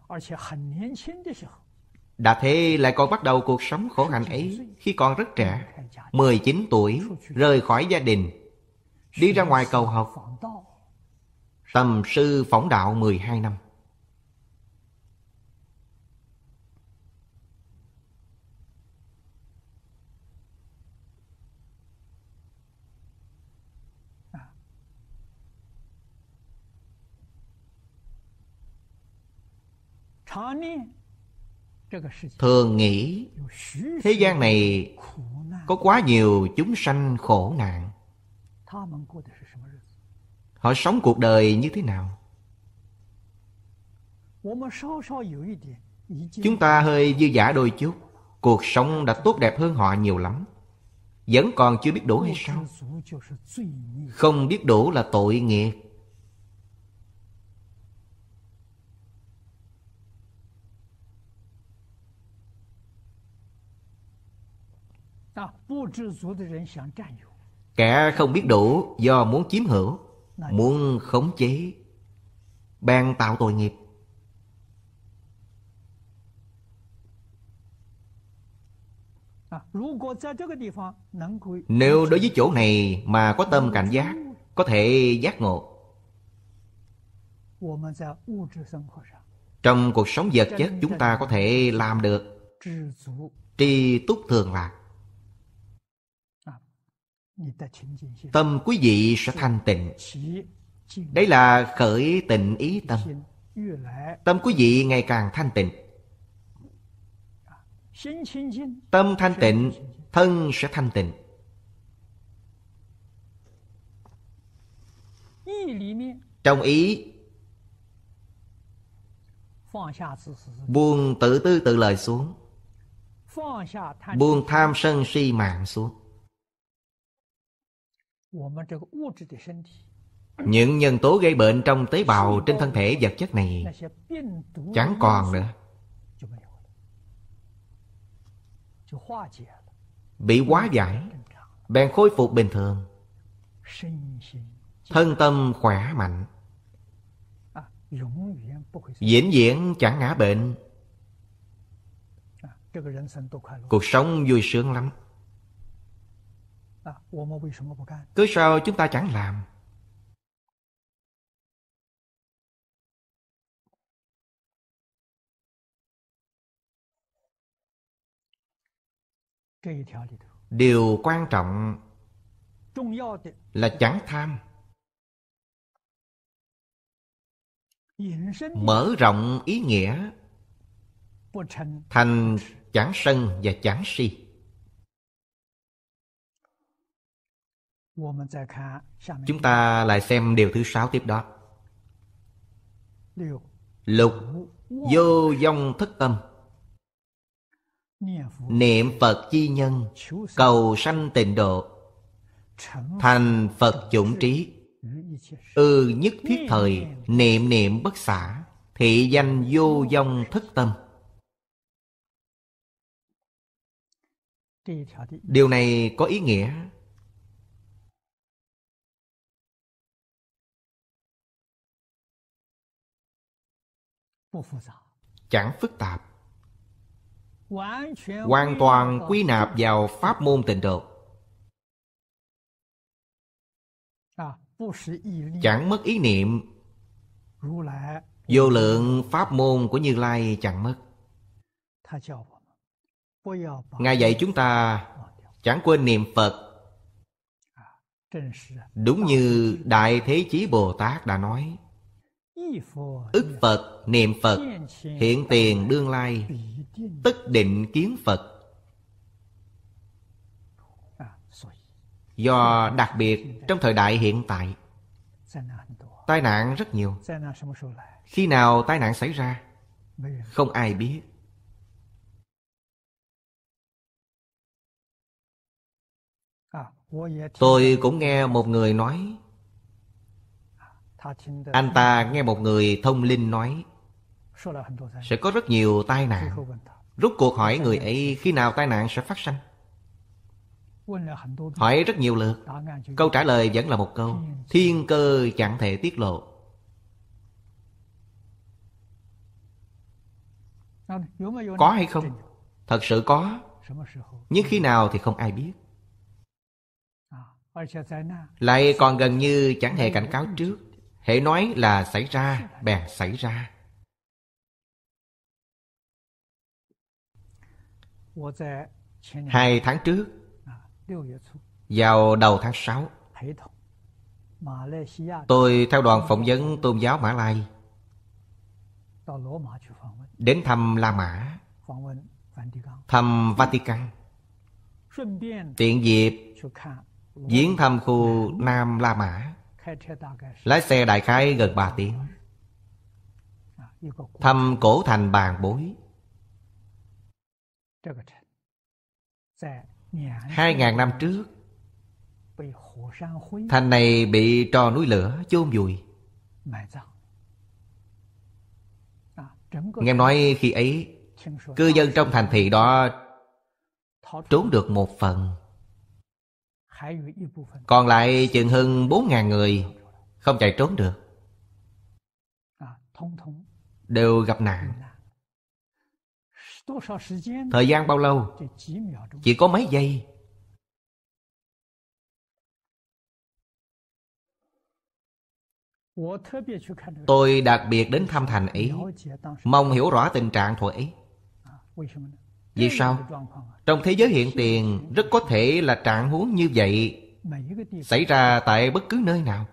Đã thế lại còn bắt đầu cuộc sống khổ hạnh ấy Khi còn rất trẻ 19 tuổi Rời khỏi gia đình Đi ra ngoài cầu học Tầm sư phỏng đạo 12 năm thường nghĩ thế gian này có quá nhiều chúng sanh khổ nạn họ sống cuộc đời như thế nào chúng ta hơi dư giả đôi chút cuộc sống đã tốt đẹp hơn họ nhiều lắm vẫn còn chưa biết đủ hay sao không biết đủ là tội nghiệp Kẻ không biết đủ do muốn chiếm hữu, muốn khống chế, ban tạo tội nghiệp. À, Nếu đối với chỗ này mà có tâm cảnh giác, có thể giác ngộ. Trong cuộc sống vật chất chúng ta có thể làm được tri túc thường lạc. Tâm quý vị sẽ thanh tịnh Đấy là khởi tịnh ý tâm Tâm quý vị ngày càng thanh tịnh Tâm thanh tịnh Thân sẽ thanh tịnh Trong ý Buông tự tư tự lời xuống Buông tham sân si mạng xuống những nhân tố gây bệnh trong tế bào trên thân thể vật chất này chẳng còn nữa bị hóa giải bèn khôi phục bình thường thân tâm khỏe mạnh diễn diễn chẳng ngã bệnh à, cuộc sống vui sướng lắm cứ sao chúng ta chẳng làm? Điều quan trọng là chẳng tham. Mở rộng ý nghĩa thành chẳng sân và chẳng si. Chúng ta lại xem điều thứ sáu tiếp đó Lục Vô dông thất tâm Niệm Phật chi nhân Cầu sanh tịnh độ Thành Phật chủng trí Ư ừ, nhất thiết thời Niệm niệm bất xả Thị danh vô dông thất tâm Điều này có ý nghĩa chẳng phức tạp hoàn toàn quy nạp vào pháp môn tịnh độ à, chẳng mất ý niệm vô lượng pháp môn của như lai chẳng mất ngài dạy chúng ta chẳng quên niệm phật à, đúng như đại thế chí bồ tát đã nói Ức Phật, niệm Phật, hiện tiền đương lai, tất định kiến Phật. Do đặc biệt trong thời đại hiện tại, tai nạn rất nhiều. Khi nào tai nạn xảy ra, không ai biết. Tôi cũng nghe một người nói anh ta nghe một người thông linh nói Sẽ có rất nhiều tai nạn Rút cuộc hỏi người ấy khi nào tai nạn sẽ phát sinh Hỏi rất nhiều lượt Câu trả lời vẫn là một câu Thiên cơ chẳng thể tiết lộ Có hay không? Thật sự có Nhưng khi nào thì không ai biết à, Lại còn gần như chẳng hề cảnh cáo trước hễ nói là xảy ra bèn xảy ra hai tháng trước vào đầu tháng sáu Tôi theo đoàn phỏng vấn tôn giáo Mã Lai Đến thăm La Mã Thăm Vatican Tiện dịp Viếng thăm khu Nam La Mã Lái xe đại khái gần 3 tiếng Thăm cổ thành bàn bối Hai ngàn năm trước Thành này bị trò núi lửa chôn vùi à, Nghe nói khi ấy Cư dân trong thành thị đó Trốn được một phần còn lại chừng hơn 4.000 người Không chạy trốn được à, Đều gặp nạn Thời gian bao lâu Chỉ có mấy giây Tôi đặc biệt đến thăm thành ấy Mong hiểu rõ tình trạng thuở ấy vì sao? Trong thế giới hiện tiền rất có thể là trạng huống như vậy xảy ra tại bất cứ nơi nào.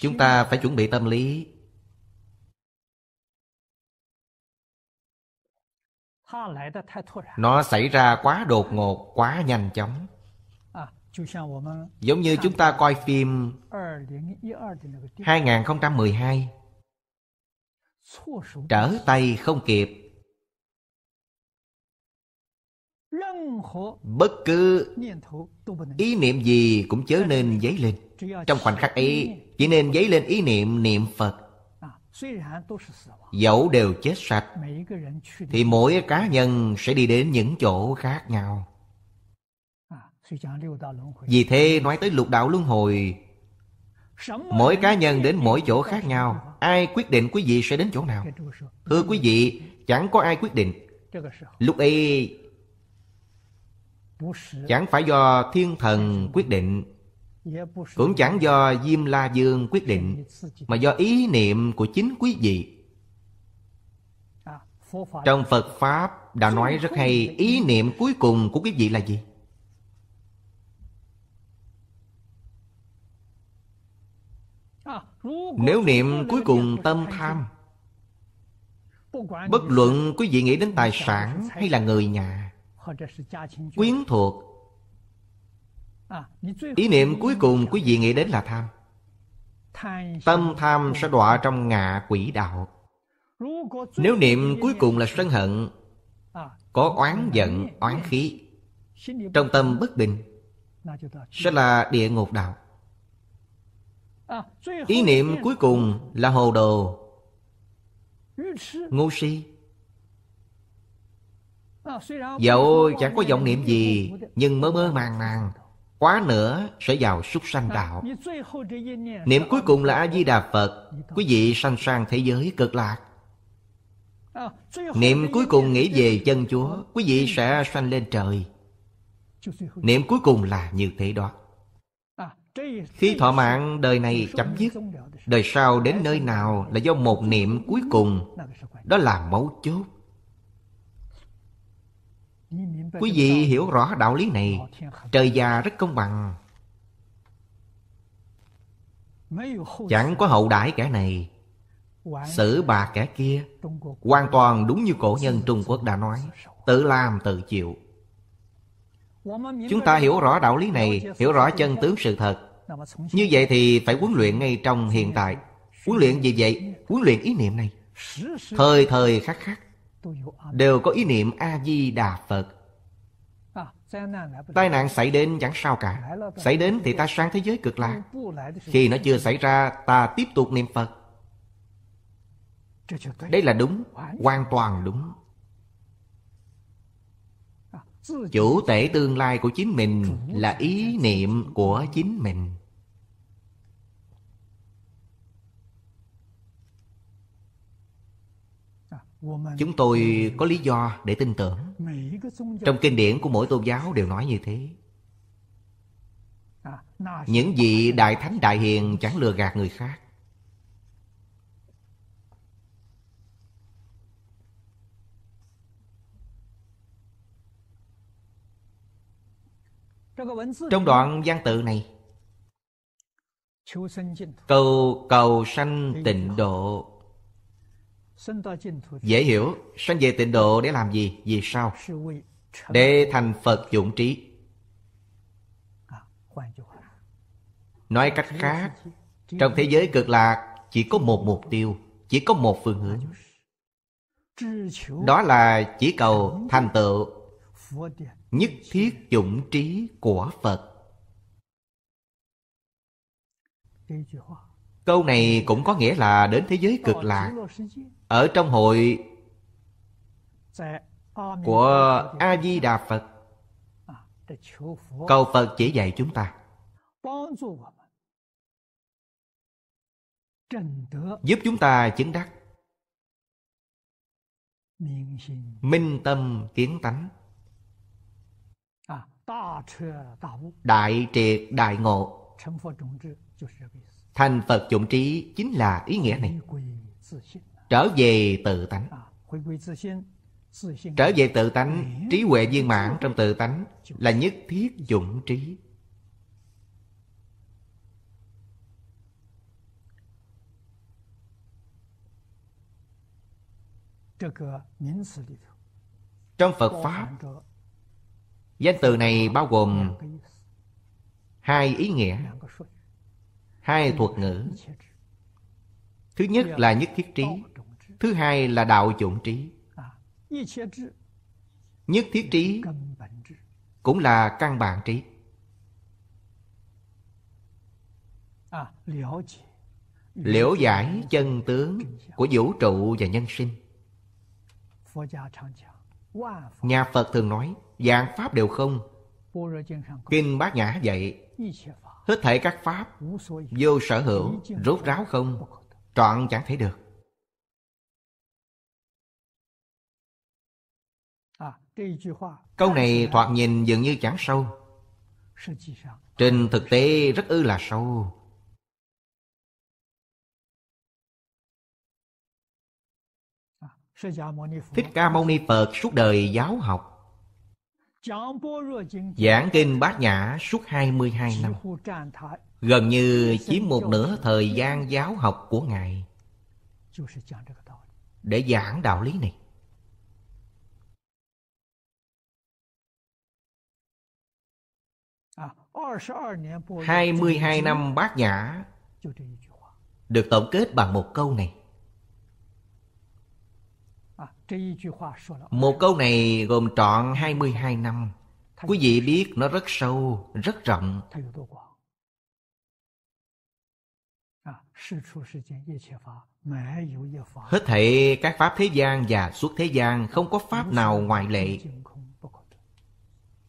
Chúng ta phải chuẩn bị tâm lý. Nó xảy ra quá đột ngột, quá nhanh chóng. Giống như chúng ta coi phim 2012 trở tay không kịp bất cứ ý niệm gì cũng chớ nên dấy lên trong khoảnh khắc ấy chỉ nên dấy lên ý niệm niệm phật à, dẫu đều chết sạch thì mỗi cá nhân sẽ đi đến những chỗ khác nhau à, vì thế nói tới lục đạo luân hồi Mỗi cá nhân đến mỗi chỗ khác nhau Ai quyết định quý vị sẽ đến chỗ nào Thưa quý vị Chẳng có ai quyết định Lúc ấy Chẳng phải do thiên thần quyết định Cũng chẳng do Diêm La Dương quyết định Mà do ý niệm của chính quý vị Trong Phật Pháp đã nói rất hay Ý niệm cuối cùng của quý vị là gì? Nếu niệm cuối cùng tâm tham Bất luận quý vị nghĩ đến tài sản hay là người nhà Quyến thuộc Ý niệm cuối cùng quý vị nghĩ đến là tham Tâm tham sẽ đọa trong ngạ quỷ đạo Nếu niệm cuối cùng là sân hận Có oán giận, oán khí Trong tâm bất bình Sẽ là địa ngục đạo ý niệm cuối cùng là hồ đồ ngu si dẫu chẳng có vọng niệm gì nhưng mơ mơ màng màng quá nữa sẽ vào súc sanh đạo niệm cuối cùng là a di đà phật quý vị sanh sang thế giới cực lạc niệm cuối cùng nghĩ về chân chúa quý vị sẽ sanh lên trời niệm cuối cùng là như thế đó khi thọ mạng đời này chấm dứt Đời sau đến nơi nào là do một niệm cuối cùng Đó là mấu chốt Quý vị hiểu rõ đạo lý này Trời già rất công bằng Chẳng có hậu đãi kẻ này Xử bà kẻ kia Hoàn toàn đúng như cổ nhân Trung Quốc đã nói Tự làm tự chịu Chúng ta hiểu rõ đạo lý này Hiểu rõ chân tướng sự thật Như vậy thì phải huấn luyện ngay trong hiện tại Huấn luyện gì vậy? Huấn luyện ý niệm này Thời thời khắc khắc Đều có ý niệm A-di-đà Phật Tai nạn xảy đến chẳng sao cả Xảy đến thì ta sang thế giới cực lạc Khi nó chưa xảy ra ta tiếp tục niệm Phật Đây là đúng Hoàn toàn đúng chủ tể tương lai của chính mình là ý niệm của chính mình chúng tôi có lý do để tin tưởng trong kinh điển của mỗi tôn giáo đều nói như thế những vị đại thánh đại hiền chẳng lừa gạt người khác Trong đoạn văn tự này Cầu cầu sanh tịnh độ Dễ hiểu Sanh về tịnh độ để làm gì? Vì sao? Để thành Phật dụng trí Nói cách khác Trong thế giới cực lạc Chỉ có một mục tiêu Chỉ có một phương hướng Đó là chỉ cầu thành tựu nhất thiết dụng trí của Phật. Câu này cũng có nghĩa là đến thế giới cực lạc. Ở trong hội của A Di Đà Phật cầu Phật chỉ dạy chúng ta giúp chúng ta chứng đắc minh tâm kiến tánh Đại triệt đại ngộ Thành Phật dụng trí chính là ý nghĩa này Trở về tự tánh Trở về tự tánh Trí huệ viên mãn trong tự tánh Là nhất thiết dụng trí Trong Phật Pháp Danh từ này bao gồm hai ý nghĩa, hai thuật ngữ. Thứ nhất là nhất thiết trí, thứ hai là đạo chủng trí. Nhất thiết trí cũng là căn bản trí. Liễu giải chân tướng của vũ trụ và nhân sinh. Nhà Phật thường nói dạng pháp đều không kinh bát nhã dạy hết thể các pháp vô sở hữu rốt ráo không trọn chẳng thể được câu này thoạt nhìn dường như chẳng sâu trên thực tế rất ư là sâu Thích Ca Mâu Ni Phật suốt đời giáo học Giảng kinh Bát Nhã suốt 22 năm Gần như chiếm một nửa thời gian giáo học của Ngài Để giảng đạo lý này hai mươi hai năm bát nhã được tổng kết bằng một câu này một câu này gồm trọn 22 năm. Quý vị biết nó rất sâu, rất rộng. À, Hết thảy các pháp thế gian và suốt thế gian không có pháp nào ngoại lệ.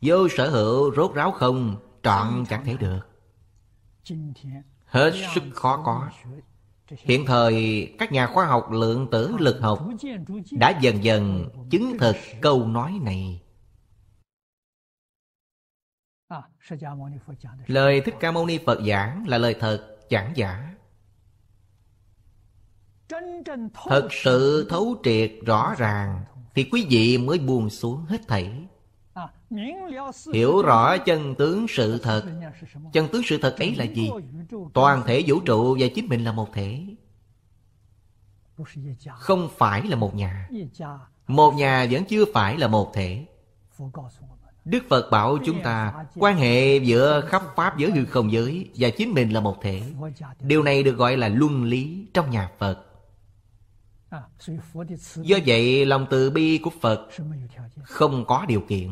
Vô sở hữu rốt ráo không, trọn chẳng thể được. Hết sức khó có. Hiện thời các nhà khoa học lượng tử lực học đã dần dần chứng thực câu nói này. Lời Thích Ca Mâu Ni Phật giảng là lời thật, chẳng giả. Thật sự thấu triệt rõ ràng thì quý vị mới buông xuống hết thảy hiểu rõ chân tướng sự thật chân tướng sự thật ấy là gì toàn thể vũ trụ và chính mình là một thể không phải là một nhà một nhà vẫn chưa phải là một thể đức phật bảo chúng ta quan hệ giữa khắp pháp giới hư không giới và chính mình là một thể điều này được gọi là luân lý trong nhà phật Do vậy lòng từ bi của Phật không có điều kiện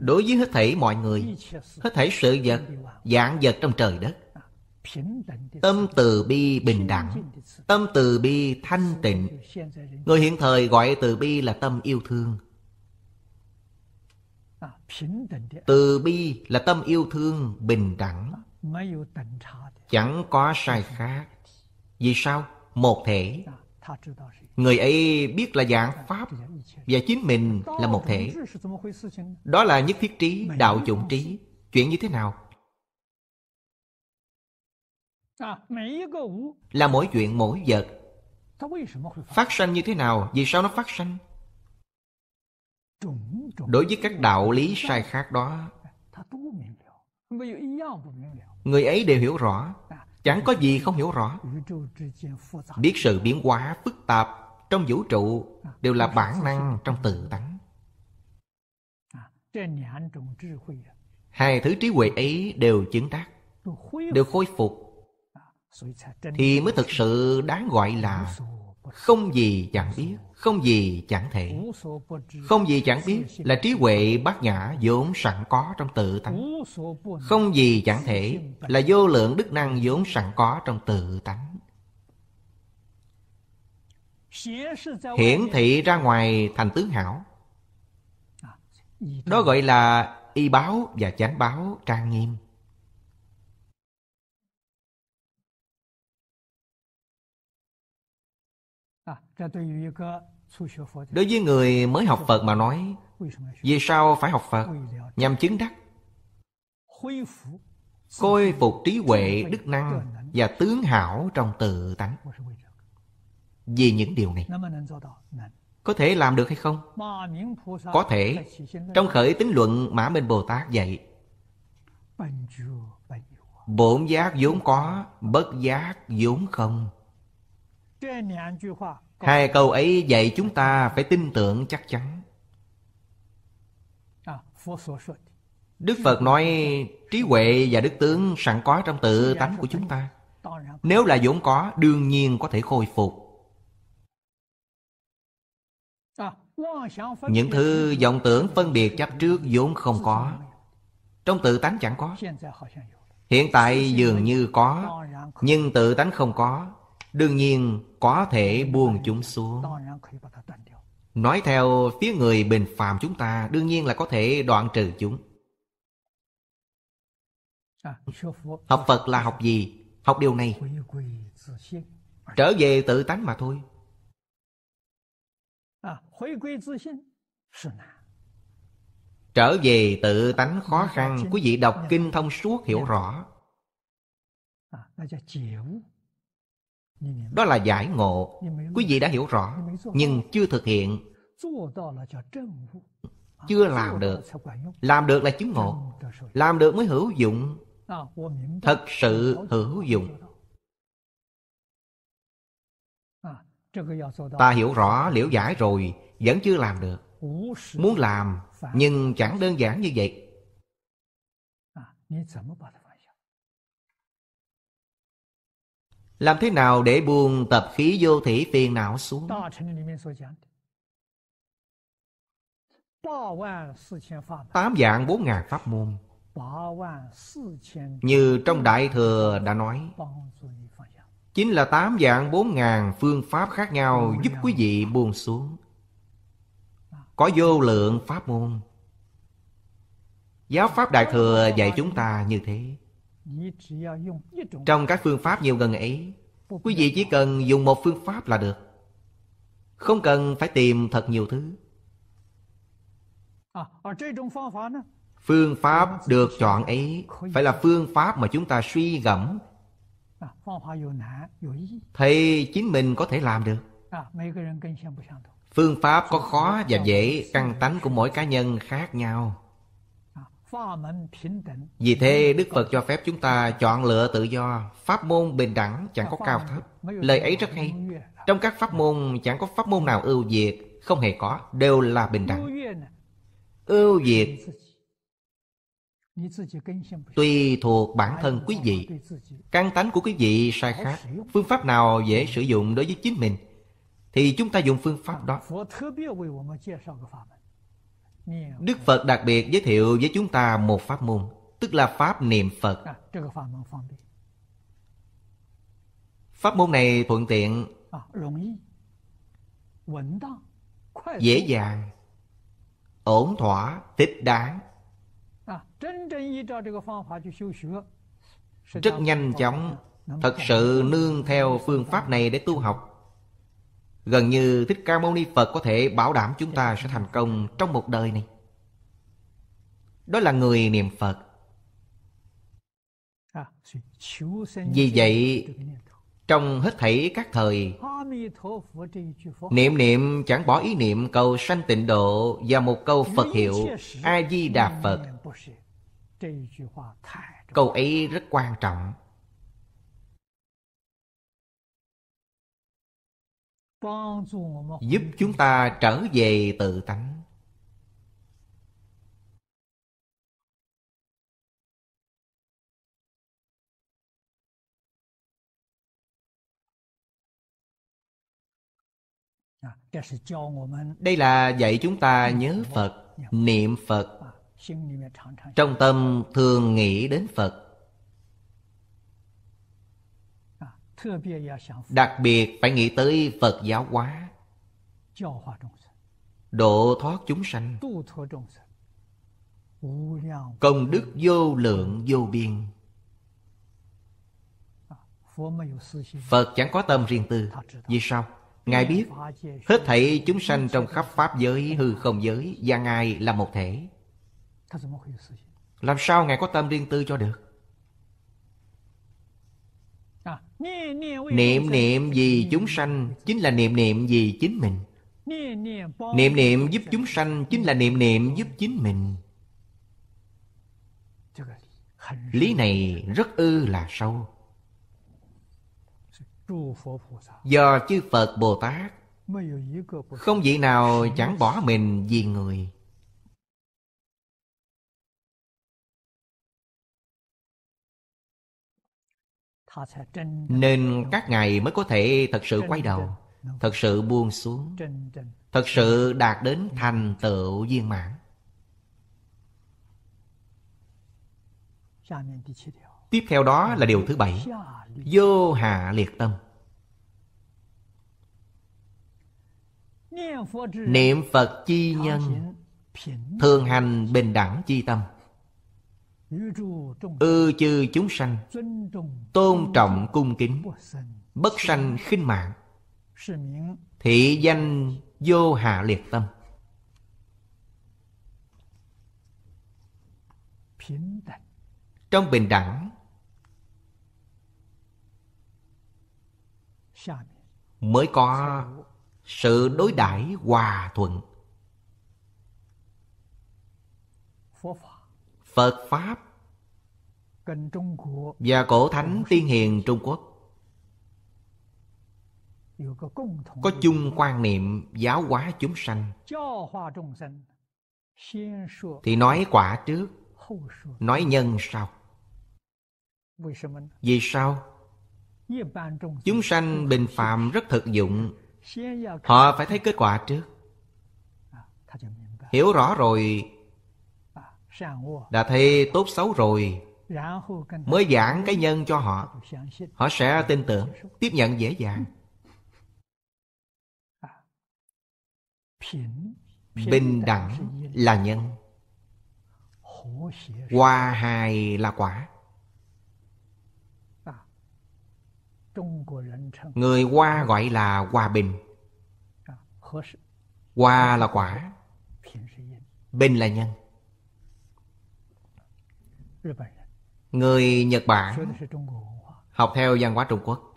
Đối với hết thảy mọi người Hết thảy sự vật Dạng vật trong trời đất Tâm từ bi bình đẳng Tâm từ bi thanh tịnh Người hiện thời gọi từ bi là tâm yêu thương Từ bi là tâm yêu thương bình đẳng Chẳng có sai khác Vì sao? một thể người ấy biết là dạng pháp và chính mình là một thể đó là nhất thiết trí đạo dụng trí chuyện như thế nào là mỗi chuyện mỗi vật phát sanh như thế nào vì sao nó phát sanh đối với các đạo lý sai khác đó người ấy đều hiểu rõ Chẳng có gì không hiểu rõ Biết sự biến hóa phức tạp trong vũ trụ Đều là bản năng trong tự tánh Hai thứ trí huệ ấy đều chứng đắc Đều khôi phục Thì mới thực sự đáng gọi là Không gì chẳng biết không gì chẳng thể Không gì chẳng biết Là trí huệ bát nhã vốn sẵn có trong tự tánh Không gì chẳng thể Là vô lượng đức năng vốn sẵn có trong tự tánh Hiển thị ra ngoài thành tướng hảo Đó gọi là y báo và chánh báo trang nghiêm Đối với người mới học Phật mà nói Vì sao phải học Phật? Nhằm chứng đắc Khôi phục trí huệ, đức năng Và tướng hảo trong tự tánh Vì những điều này Có thể làm được hay không? Có thể Trong khởi tính luận Mã Minh Bồ Tát dạy Bổn giác vốn có Bất giác vốn không Hai câu ấy dạy chúng ta phải tin tưởng chắc chắn. À, đức Phật nói trí huệ và đức tướng sẵn có trong tự tánh của chúng ta. Nếu là vốn có, đương nhiên có thể khôi phục. Những thứ vọng tưởng phân biệt chấp trước vốn không có. Trong tự tánh chẳng có. Hiện tại dường như có, nhưng tự tánh không có, Đương nhiên có thể buông chúng xuống Nói theo phía người bình phàm chúng ta Đương nhiên là có thể đoạn trừ chúng Học Phật là học gì? Học điều này Trở về tự tánh mà thôi Trở về tự tánh khó khăn Quý vị đọc kinh thông suốt hiểu rõ đó là giải ngộ Quý vị đã hiểu rõ Nhưng chưa thực hiện Chưa làm được Làm được là chứng ngộ Làm được mới hữu dụng Thật sự hữu dụng Ta hiểu rõ liễu giải rồi Vẫn chưa làm được Muốn làm Nhưng chẳng đơn giản như vậy Làm thế nào để buông tập khí vô thủy phiền não xuống? Tám dạng bốn ngàn pháp môn Như trong Đại Thừa đã nói Chính là tám dạng bốn ngàn phương pháp khác nhau Giúp quý vị buông xuống Có vô lượng pháp môn Giáo Pháp Đại Thừa dạy chúng ta như thế trong các phương pháp nhiều gần ấy Quý vị chỉ cần dùng một phương pháp là được Không cần phải tìm thật nhiều thứ Phương pháp được chọn ấy Phải là phương pháp mà chúng ta suy gẫm Thì chính mình có thể làm được Phương pháp có khó và dễ Căn tánh của mỗi cá nhân khác nhau vì thế Đức Phật cho phép chúng ta chọn lựa tự do Pháp môn bình đẳng chẳng có cao thấp Lời ấy rất hay Trong các pháp môn chẳng có pháp môn nào ưu việt Không hề có, đều là bình đẳng à? Ưu việt Tùy thuộc bản thân quý vị Căn tánh của quý vị sai khác Phương pháp nào dễ sử dụng đối với chính mình Thì chúng ta dùng phương pháp đó Đức Phật đặc biệt giới thiệu với chúng ta một pháp môn Tức là pháp niệm Phật dạ, Pháp môn này thuận tiện à, Dễ dàng Ổn thỏa, thích đáng à, Rất nhanh chóng Thật sự nương theo phương pháp này để tu học Gần như Thích Ca Mâu Ni Phật có thể bảo đảm chúng ta sẽ thành công trong một đời này. Đó là người niệm Phật. À, Vì vậy, trong hết thảy các thời, niệm niệm chẳng bỏ ý niệm cầu sanh tịnh độ và một câu Phật hiệu A-di-đà Phật. Câu ấy rất quan trọng. giúp chúng ta trở về tự tánh đây là dạy chúng ta nhớ phật niệm phật trong tâm thường nghĩ đến phật Đặc biệt phải nghĩ tới Phật giáo hóa Độ thoát chúng sanh Công đức vô lượng vô biên Phật chẳng có tâm riêng tư Vì sao? Ngài biết Hết thảy chúng sanh trong khắp Pháp giới Hư không giới Và Ngài là một thể Làm sao Ngài có tâm riêng tư cho được Niệm niệm gì chúng sanh Chính là niệm niệm gì chính mình Niệm niệm giúp chúng sanh Chính là niệm niệm giúp chính mình Lý này rất ư là sâu Do chư Phật Bồ Tát Không vị nào chẳng bỏ mình vì người nên các ngài mới có thể thật sự quay đầu thật sự buông xuống thật sự đạt đến thành tựu viên mãn tiếp theo đó là điều thứ bảy vô hạ liệt tâm niệm phật chi nhân thường hành bình đẳng chi tâm ư chư chúng sanh tôn trọng cung kính bất sanh khinh mạng thị danh vô hạ liệt tâm trong bình đẳng mới có sự đối đãi hòa thuận Phật Pháp và cổ thánh tiên hiền Trung Quốc có chung quan niệm giáo hóa chúng sanh thì nói quả trước nói nhân sau vì sao chúng sanh bình phàm rất thực dụng họ phải thấy kết quả trước à, hiểu rõ rồi đã thấy tốt xấu rồi mới giảng cái nhân cho họ họ sẽ tin tưởng tiếp nhận dễ dàng à, bình đẳng là nhân hòa hài là quả à, người hoa gọi là hòa bình à, hòa là quả bình là nhân Người Nhật Bản học theo văn hóa Trung Quốc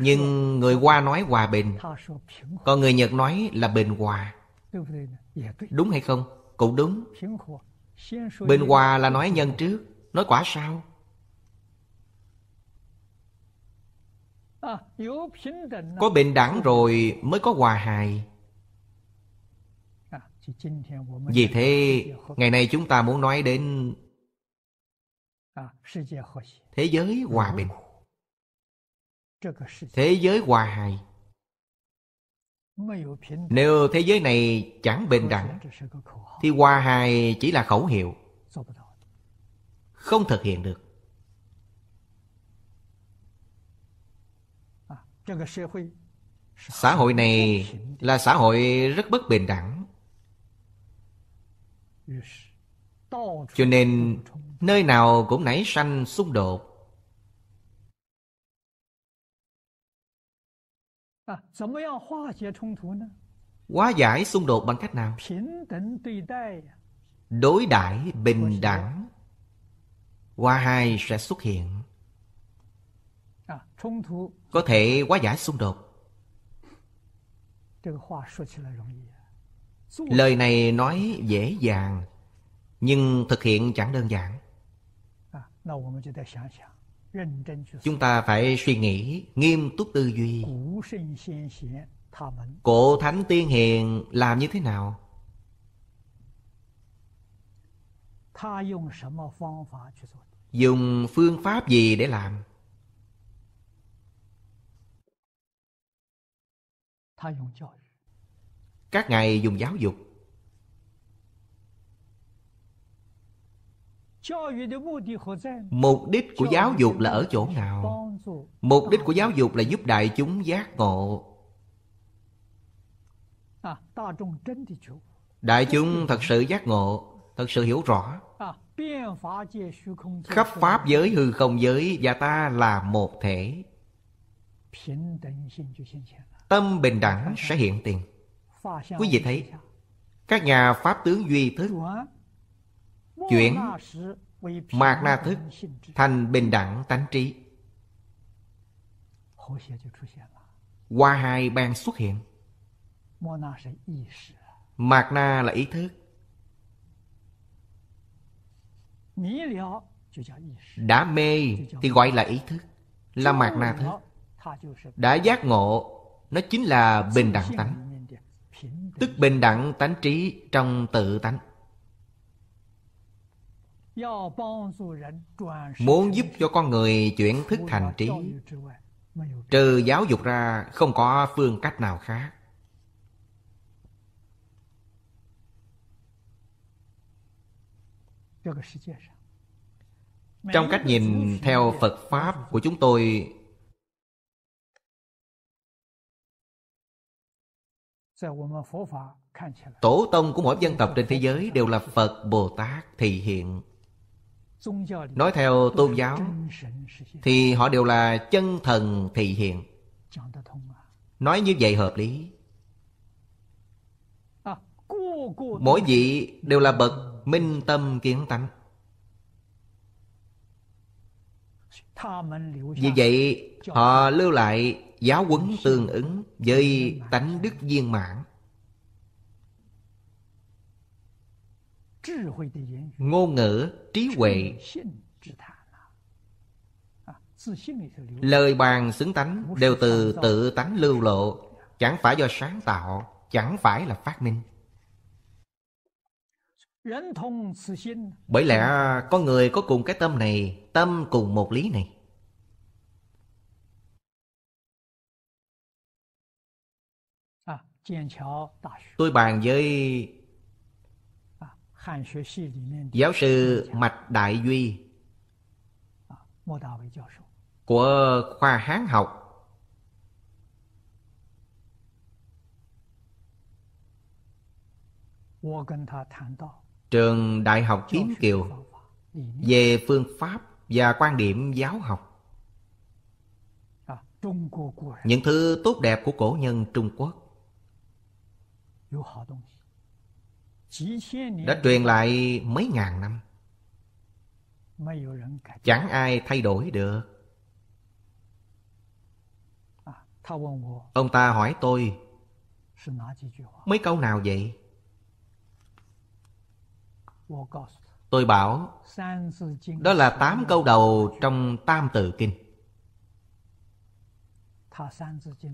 Nhưng người Hoa nói hòa bình Còn người Nhật nói là bình hòa Đúng hay không? Cũng đúng Bình hòa là nói nhân trước Nói quả sau Có bình đẳng rồi mới có hòa hài Vì thế Ngày nay chúng ta muốn nói đến thế giới hòa bình thế giới hòa hài nếu thế giới này chẳng bình đẳng thì hòa hài chỉ là khẩu hiệu không thực hiện được xã hội này là xã hội rất bất bình đẳng cho nên nơi nào cũng nảy sanh xung đột Hóa giải xung đột bằng cách nào? Đối đãi bình đẳng Hoa hai sẽ xuất hiện Có thể hóa giải xung đột Lời này nói dễ dàng Nhưng thực hiện chẳng đơn giản Chúng ta phải suy nghĩ, nghiêm túc tư duy. Cổ Thánh Tiên Hiền làm như thế nào? Dùng phương pháp gì để làm? Các ngài dùng giáo dục Mục đích của giáo dục là ở chỗ nào? Mục đích của giáo dục là giúp đại chúng giác ngộ. À, đại chúng thật sự giác ngộ, thật sự hiểu rõ. À, Khắp pháp giới hư không giới và ta là một thể. Tâm bình đẳng sẽ hiện tiền. Quý vị thấy, các nhà Pháp tướng duy thức chuyển mạt na thức thành bình đẳng tánh trí hoa hai ban xuất hiện mạt na là ý thức đã mê thì gọi là ý thức là mạt na thức đã giác ngộ nó chính là bình đẳng tánh tức bình đẳng tánh trí trong tự tánh Muốn giúp cho con người chuyển thức thành trí Trừ giáo dục ra không có phương cách nào khác Trong cách nhìn theo Phật Pháp của chúng tôi Tổ tông của mỗi dân tộc trên thế giới đều là Phật Bồ Tát thị hiện nói theo tôn giáo thì họ đều là chân thần thị hiện nói như vậy hợp lý mỗi vị đều là bậc minh tâm kiến tánh vì vậy họ lưu lại giáo huấn tương ứng với tánh đức viên mãn ngôn ngữ trí huệ lời bàn xứng tánh đều từ tự tánh lưu lộ chẳng phải do sáng tạo chẳng phải là phát minh bởi lẽ có người có cùng cái tâm này tâm cùng một lý này à, tôi bàn với giáo sư Mạch Đại Duy của khoa Hán học trường Đại học kiến Kiều về phương pháp và quan điểm giáo học. À, Những thứ tốt đẹp của cổ nhân Trung Quốc đã truyền lại mấy ngàn năm chẳng ai thay đổi được ông ta hỏi tôi mấy câu nào vậy tôi bảo đó là tám câu đầu trong tam Tự kinh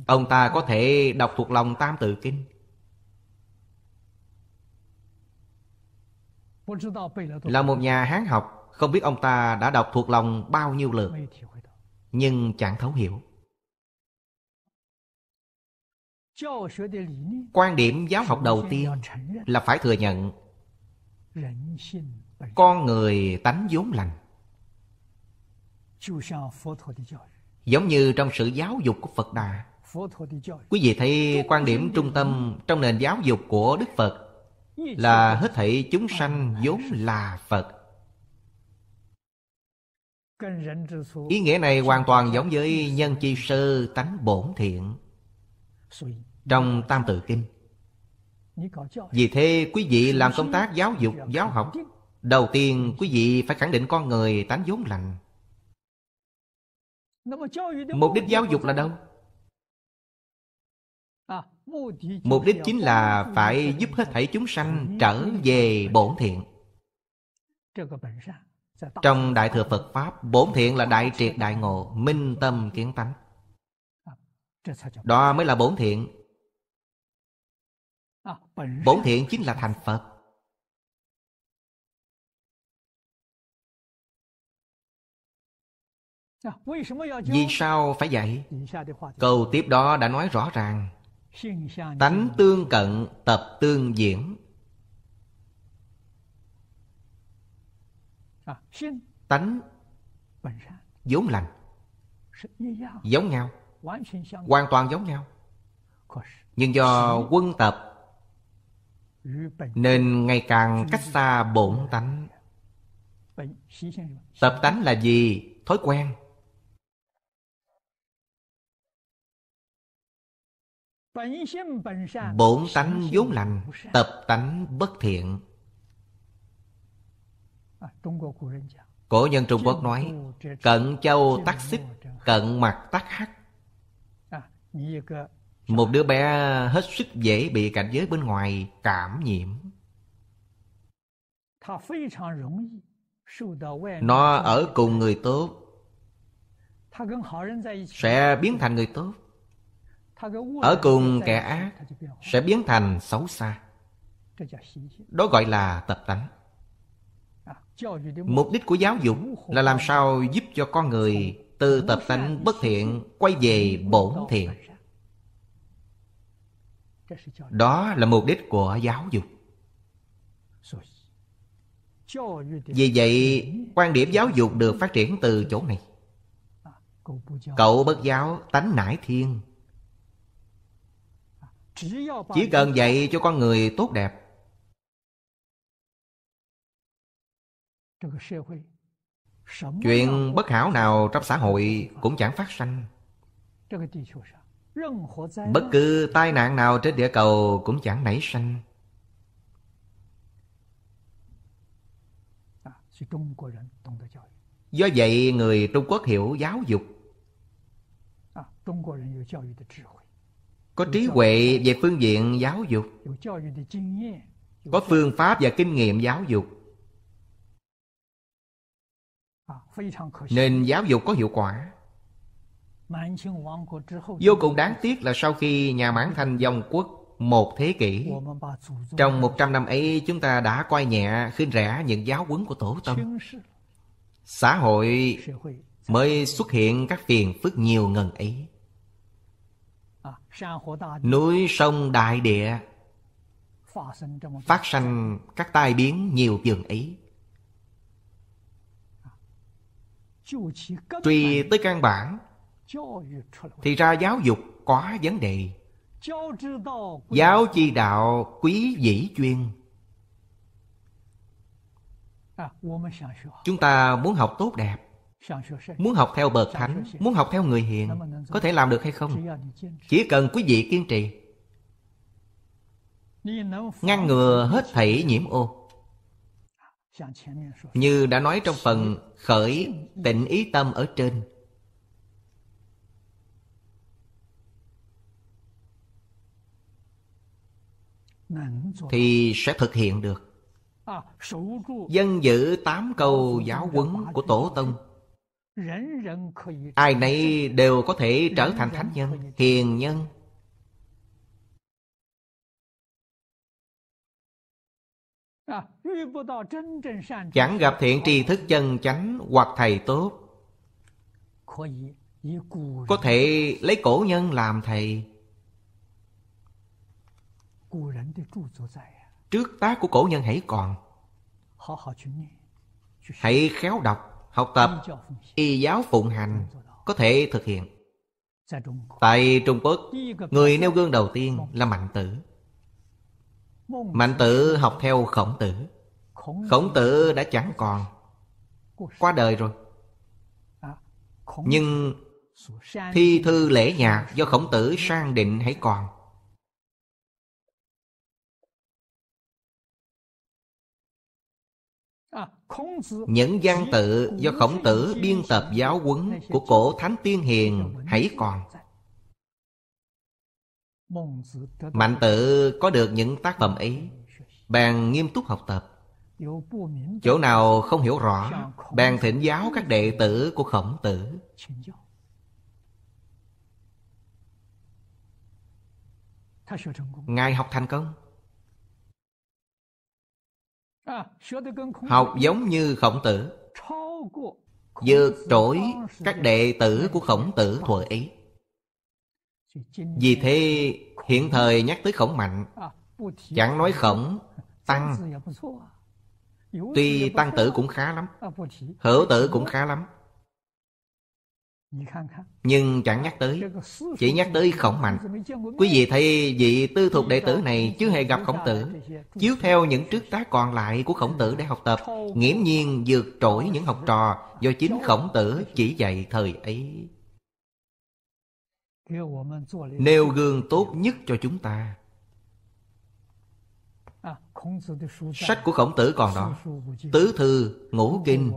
ông ta có thể đọc thuộc lòng tam tự kinh Là một nhà Hán học, không biết ông ta đã đọc thuộc lòng bao nhiêu lượt, nhưng chẳng thấu hiểu. Quan điểm giáo học đầu tiên là phải thừa nhận con người tánh vốn lành. Giống như trong sự giáo dục của Phật Đà Quý vị thấy quan điểm trung tâm trong nền giáo dục của Đức Phật là hết thảy chúng sanh vốn là phật ý nghĩa này hoàn toàn giống với nhân chi sơ tánh bổn thiện trong tam tự kinh vì thế quý vị làm công tác giáo dục giáo học đầu tiên quý vị phải khẳng định con người tánh vốn lành mục đích giáo dục là đâu Mục đích chính là phải giúp hết thảy chúng sanh trở về bổn thiện Trong Đại Thừa Phật Pháp Bổn thiện là đại triệt đại ngộ Minh tâm kiến tánh Đó mới là bổn thiện Bổn thiện chính là thành Phật Vì sao phải vậy? Câu tiếp đó đã nói rõ ràng tánh tương cận tập tương diễn à, tánh vốn lành giống nhau hoàn toàn giống nhau nhưng do quân tập nên ngày càng cách xa bổn tánh tập tánh là gì thói quen Bổn tánh vốn lành Tập tánh bất thiện Cổ nhân Trung Quốc nói Cận châu tắc xích Cận mặt tắc hắc Một đứa bé hết sức dễ bị cảnh giới bên ngoài cảm nhiễm Nó ở cùng người tốt Sẽ biến thành người tốt ở cùng kẻ ác sẽ biến thành xấu xa đó gọi là tập tánh mục đích của giáo dục là làm sao giúp cho con người từ tập tánh bất thiện quay về bổn thiện đó là mục đích của giáo dục vì vậy quan điểm giáo dục được phát triển từ chỗ này cậu bất giáo tánh nải thiên chỉ cần dạy cho con người tốt đẹp Chuyện bất hảo nào trong xã hội cũng chẳng phát sinh, Bất cứ tai nạn nào trên địa cầu cũng chẳng nảy sinh. Do vậy người Trung Quốc hiểu giáo dục có trí huệ về phương diện giáo dục có phương pháp và kinh nghiệm giáo dục à, nên giáo dục có hiệu quả vô cùng đáng tiếc là sau khi nhà mãn thành dòng quốc một thế kỷ trong một trăm năm ấy chúng ta đã coi nhẹ khinh rẻ những giáo huấn của tổ tâm xã hội mới xuất hiện các phiền phức nhiều ngần ấy núi sông đại địa phát sinh các tai biến nhiều dường ý. truy tới căn bản thì ra giáo dục quá vấn đề giáo chi đạo quý dĩ chuyên à, chúng ta muốn học tốt đẹp muốn học theo bậc thánh muốn học theo người hiền có thể làm được hay không chỉ cần quý vị kiên trì ngăn ngừa hết thảy nhiễm ô như đã nói trong phần khởi tịnh ý tâm ở trên thì sẽ thực hiện được à, dân giữ tám câu giáo huấn của tổ tông ai nấy đều có thể trở thành thánh nhân hiền nhân à, chẳng gặp thiện tri thức chân chánh hoặc thầy tốt có thể lấy cổ nhân làm thầy à? trước tác của cổ nhân hãy còn hãy khéo đọc học tập y giáo phụng hành có thể thực hiện tại trung quốc người nêu gương đầu tiên là mạnh tử mạnh tử học theo khổng tử khổng tử đã chẳng còn qua đời rồi nhưng thi thư lễ nhạc do khổng tử sang định hãy còn Những văn tự do khổng tử biên tập giáo huấn của cổ thánh tiên hiền hãy còn. Mạnh tự có được những tác phẩm ấy, bèn nghiêm túc học tập. Chỗ nào không hiểu rõ, bèn thỉnh giáo các đệ tử của khổng tử. Ngài học thành công học giống như khổng tử vượt trỗi các đệ tử của khổng tử thuở ấy vì thế hiện thời nhắc tới khổng mạnh chẳng nói khổng tăng tuy tăng tử cũng khá lắm hữu tử cũng khá lắm nhưng chẳng nhắc tới chỉ nhắc tới khổng mạnh quý vị thấy vị tư thuộc đệ tử này chưa hề gặp khổng tử chiếu theo những trước tác còn lại của khổng tử để học tập nghiễm nhiên vượt trội những học trò do chính khổng tử chỉ dạy thời ấy nêu gương tốt nhất cho chúng ta Sách của khổng tử còn đó Tứ thư, ngũ kinh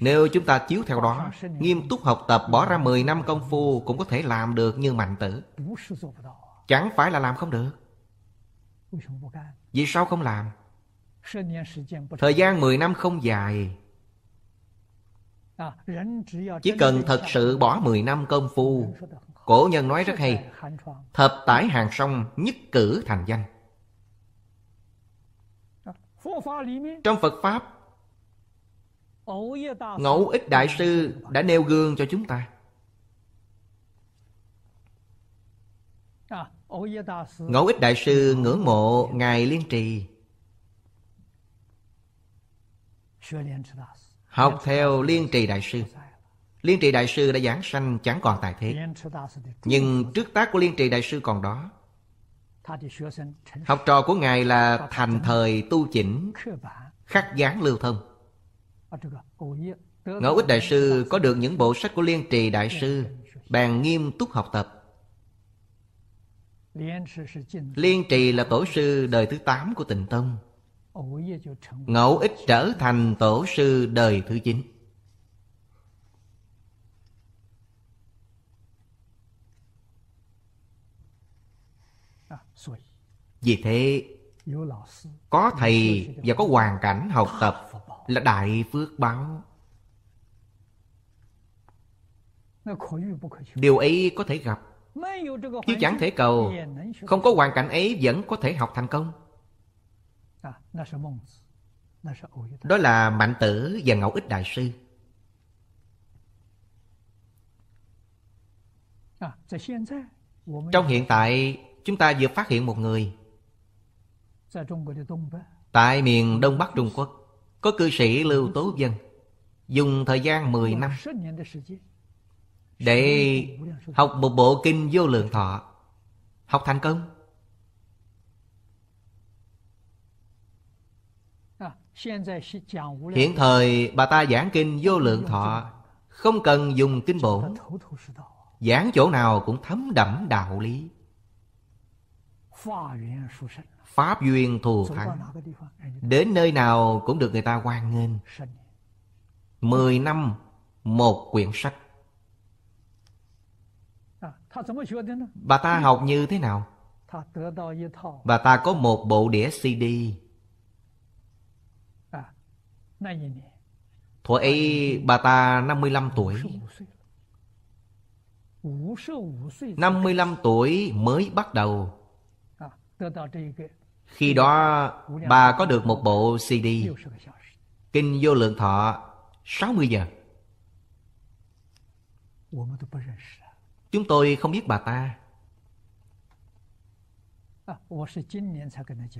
Nếu chúng ta chiếu theo đó Nghiêm túc học tập bỏ ra 10 năm công phu Cũng có thể làm được như mạnh tử Chẳng phải là làm không được Vì sao không làm Thời gian 10 năm không dài à, Chỉ cần thật sự bỏ 10 năm công phu Cổ nhân nói rất hay Thập tải hàng sông nhất cử thành danh trong phật pháp ngẫu ích đại sư đã nêu gương cho chúng ta ngẫu ích đại sư ngưỡng mộ ngài liên trì học theo liên trì đại sư liên trì đại sư đã giảng sanh chẳng còn tài thế nhưng trước tác của liên trì đại sư còn đó Học trò của Ngài là thành thời tu chỉnh Khắc gián lưu thông Ngẫu ích đại sư có được những bộ sách của liên trì đại sư bàn nghiêm túc học tập Liên trì là tổ sư đời thứ 8 của tịnh tông Ngẫu ích trở thành tổ sư đời thứ 9 Vì thế Có thầy và có hoàn cảnh học tập Là đại phước báo Điều ấy có thể gặp Chứ chẳng thể cầu Không có hoàn cảnh ấy vẫn có thể học thành công Đó là Mạnh Tử và Ngẫu Ích Đại Sư Trong hiện tại chúng ta vừa phát hiện một người Tại miền Đông Bắc Trung Quốc Có cư sĩ Lưu Tố Dân Dùng thời gian 10 năm Để học một bộ kinh vô lượng thọ Học thành công à, Hiện thời bà ta giảng kinh vô lượng thọ Không cần dùng kinh bổ, Giảng chỗ nào cũng thấm đẫm đạo lý Pháp duyên thù thắng Đến nơi nào cũng được người ta hoan nghênh Mười năm một quyển sách à, Bà ta học như thế nào? Bà ta có một bộ đĩa CD à, Thuở ấy bà ta năm mươi lăm tuổi Năm mươi lăm tuổi mới bắt đầu à, khi đó bà có được một bộ CD Kinh Vô Lượng Thọ 60 giờ Chúng tôi không biết bà ta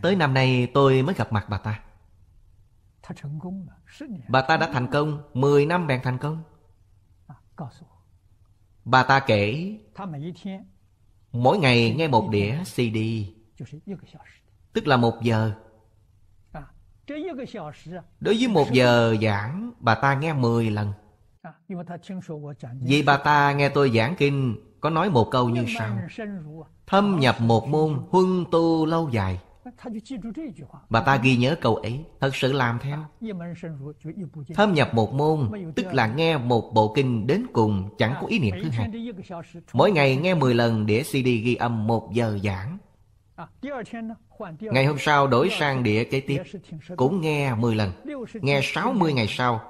Tới năm nay tôi mới gặp mặt bà ta Bà ta đã thành công 10 năm bạn thành công Bà ta kể Mỗi ngày nghe một đĩa CD tức là một giờ à, đối với một giờ giảng bà ta nghe mười lần à, vì bà ta nghe tôi giảng kinh có nói một câu như sau à. thâm nhập một môn huân tu lâu dài bà ta ghi nhớ câu ấy thật sự làm theo thâm nhập một môn tức là nghe một bộ kinh đến cùng chẳng có ý niệm thứ hai mỗi ngày nghe 10 lần đĩa cd ghi âm một giờ giảng Ngày hôm sau đổi sang địa kế tiếp Cũng nghe 10 lần Nghe 60 ngày sau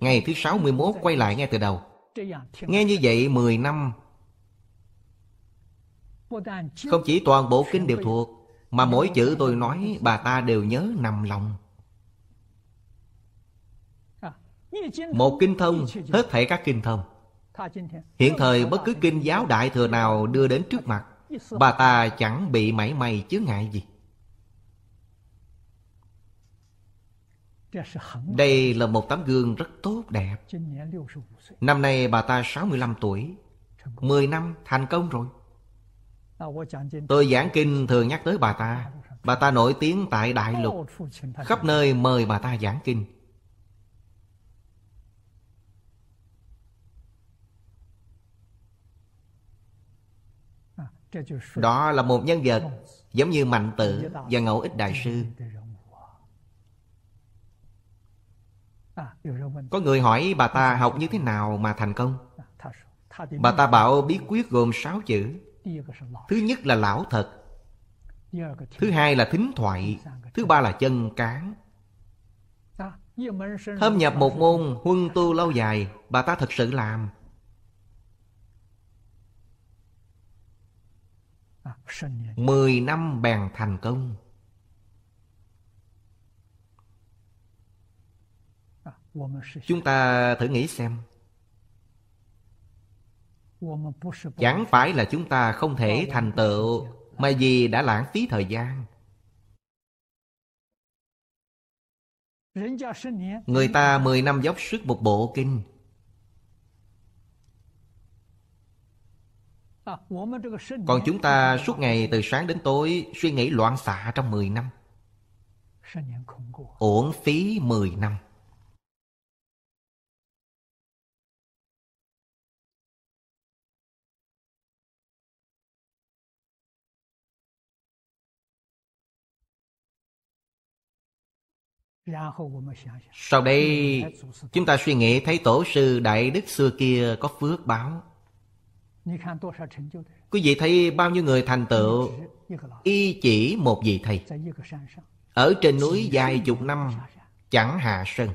Ngày thứ 61 quay lại nghe từ đầu Nghe như vậy 10 năm Không chỉ toàn bộ kinh đều thuộc Mà mỗi chữ tôi nói bà ta đều nhớ nằm lòng à, Một kinh thông hết thể các kinh thông Hiện thời bất cứ kinh giáo đại thừa nào đưa đến trước mặt Bà ta chẳng bị mảy may chứ ngại gì Đây là một tấm gương rất tốt đẹp Năm nay bà ta 65 tuổi 10 năm thành công rồi Tôi giảng kinh thường nhắc tới bà ta Bà ta nổi tiếng tại Đại Lục Khắp nơi mời bà ta giảng kinh đó là một nhân vật giống như mạnh tử và ngẫu ích đại sư à, có người hỏi bà ta học như thế nào mà thành công à, bà ta bảo bí quyết gồm sáu chữ thứ nhất là lão thật thứ hai là thính thoại thứ ba là chân cán à, thâm nhập một môn huân tu lâu dài bà ta thật sự làm Mười năm bèn thành công à, Chúng ta thử nghĩ xem Chẳng phải là chúng ta không thể thành tựu Mà vì đã lãng phí thời gian Người ta mười năm dốc sức một bộ kinh Còn chúng ta suốt ngày từ sáng đến tối Suy nghĩ loạn xạ trong 10 năm Uổng phí 10 năm Sau đây chúng ta suy nghĩ thấy tổ sư Đại Đức xưa kia có phước báo Quý vị thấy bao nhiêu người thành tựu Y chỉ một vị thầy Ở trên núi dài chục năm Chẳng hạ sân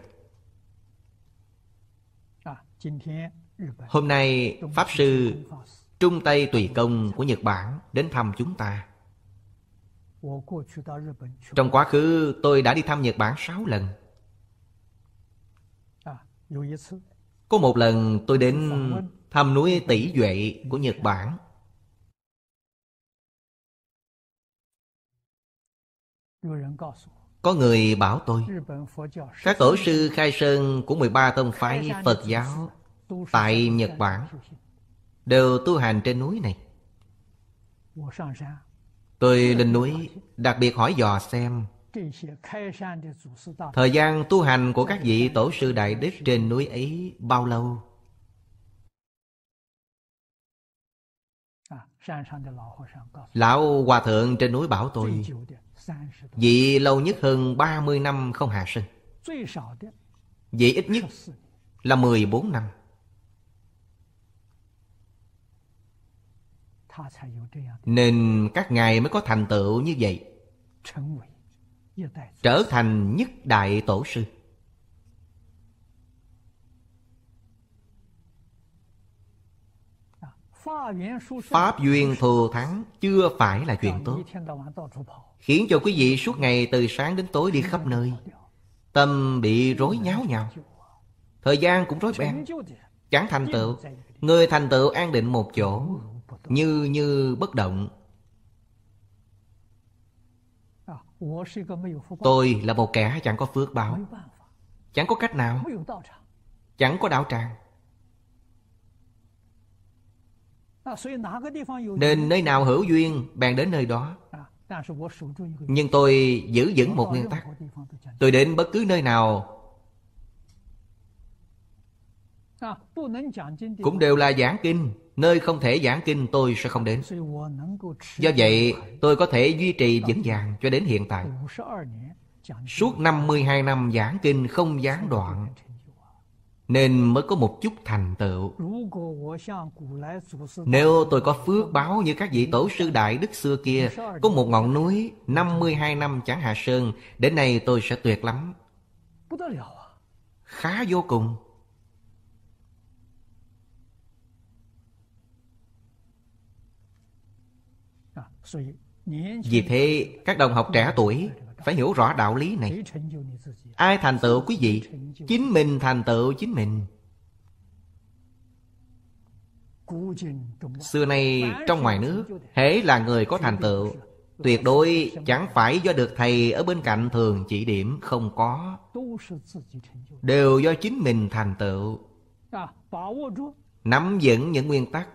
Hôm nay Pháp Sư Trung Tây Tùy Công của Nhật Bản Đến thăm chúng ta Trong quá khứ tôi đã đi thăm Nhật Bản 6 lần Có một lần tôi đến Thăm núi tỷ duệ của Nhật Bản Có người bảo tôi Các tổ sư khai sơn của 13 tông phái Phật giáo Tại Nhật Bản Đều tu hành trên núi này Tôi lên núi Đặc biệt hỏi dò xem Thời gian tu hành của các vị tổ sư đại đức trên núi ấy bao lâu? Lão Hòa Thượng trên núi bảo tôi Vị lâu nhất hơn 30 năm không hạ sinh Vị ít nhất là 14 năm Nên các ngài mới có thành tựu như vậy Trở thành nhất đại tổ sư Pháp duyên thù thắng chưa phải là chuyện tốt Khiến cho quý vị suốt ngày từ sáng đến tối đi khắp nơi Tâm bị rối nháo nhào Thời gian cũng rối beng Chẳng thành tựu Người thành tựu an định một chỗ Như như bất động Tôi là một kẻ chẳng có phước báo Chẳng có cách nào Chẳng có đạo tràng Nên nơi nào hữu duyên Bạn đến nơi đó Nhưng tôi giữ vững một nguyên tắc Tôi đến bất cứ nơi nào Cũng đều là giảng kinh Nơi không thể giảng kinh tôi sẽ không đến Do vậy tôi có thể duy trì vững vàng cho đến hiện tại Suốt 52 năm giảng kinh không gián đoạn nên mới có một chút thành tựu. Nếu tôi có phước báo như các vị tổ sư đại đức xưa kia, có một ngọn núi 52 năm chẳng hạ sơn, đến nay tôi sẽ tuyệt lắm. Khá vô cùng. Vì thế, các đồng học trẻ tuổi phải hiểu rõ đạo lý này ai thành tựu quý vị chính mình thành tựu chính mình xưa nay trong ngoài nước hễ là người có thành tựu tuyệt đối chẳng phải do được thầy ở bên cạnh thường chỉ điểm không có đều do chính mình thành tựu nắm vững những nguyên tắc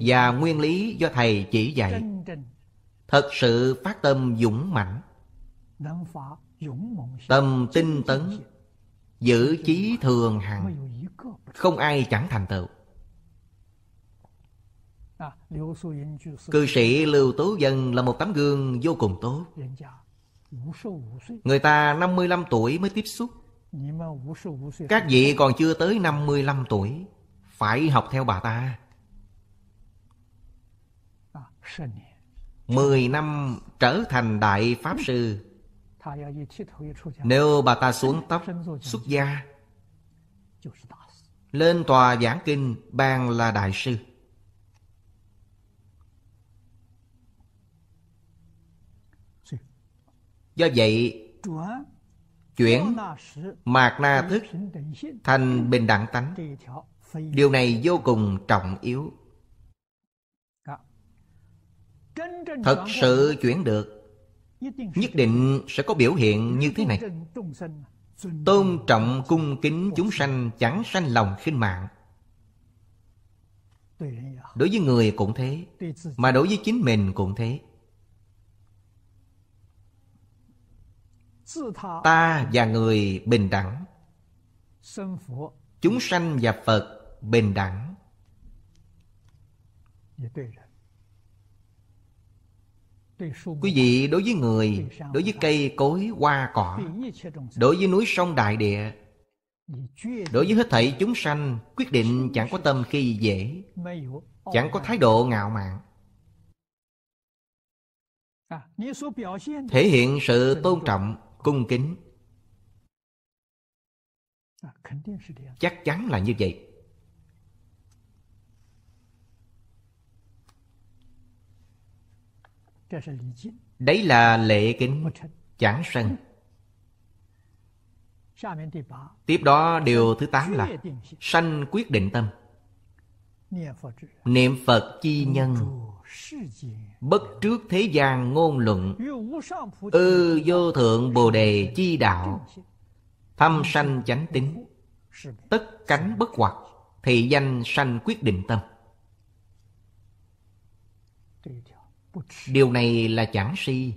và nguyên lý do thầy chỉ dạy Thật sự phát tâm dũng mãnh Tâm tinh tấn Giữ chí thường hằng Không ai chẳng thành tựu à, Cư sĩ Lưu Tú Dân là một tấm gương vô cùng tốt Người ta 55 tuổi mới tiếp xúc Các vị còn chưa tới 55 tuổi Phải học theo bà ta à, mười năm trở thành đại pháp sư nếu bà ta xuống tóc xuất gia lên tòa giảng kinh bàn là đại sư do vậy chuyển mạc na thức thành bình đẳng tánh điều này vô cùng trọng yếu thật sự chuyển được nhất định sẽ có biểu hiện như thế này tôn trọng cung kính chúng sanh chẳng sanh lòng khinh mạng đối với người cũng thế mà đối với chính mình cũng thế ta và người bình đẳng chúng sanh và phật bình đẳng Quý vị đối với người, đối với cây, cối, hoa, cỏ, đối với núi sông đại địa, đối với hết thảy chúng sanh, quyết định chẳng có tâm khi dễ, chẳng có thái độ ngạo mạn. Thể hiện sự tôn trọng, cung kính. Chắc chắn là như vậy. Đấy là lễ kính chẳng sân Tiếp đó điều thứ 8 là Sanh quyết định tâm Niệm Phật chi nhân Bất trước thế gian ngôn luận Ư ừ, vô thượng bồ đề chi đạo Thâm sanh chánh tính Tất cánh bất hoặc Thị danh sanh quyết định tâm Điều này là chẳng si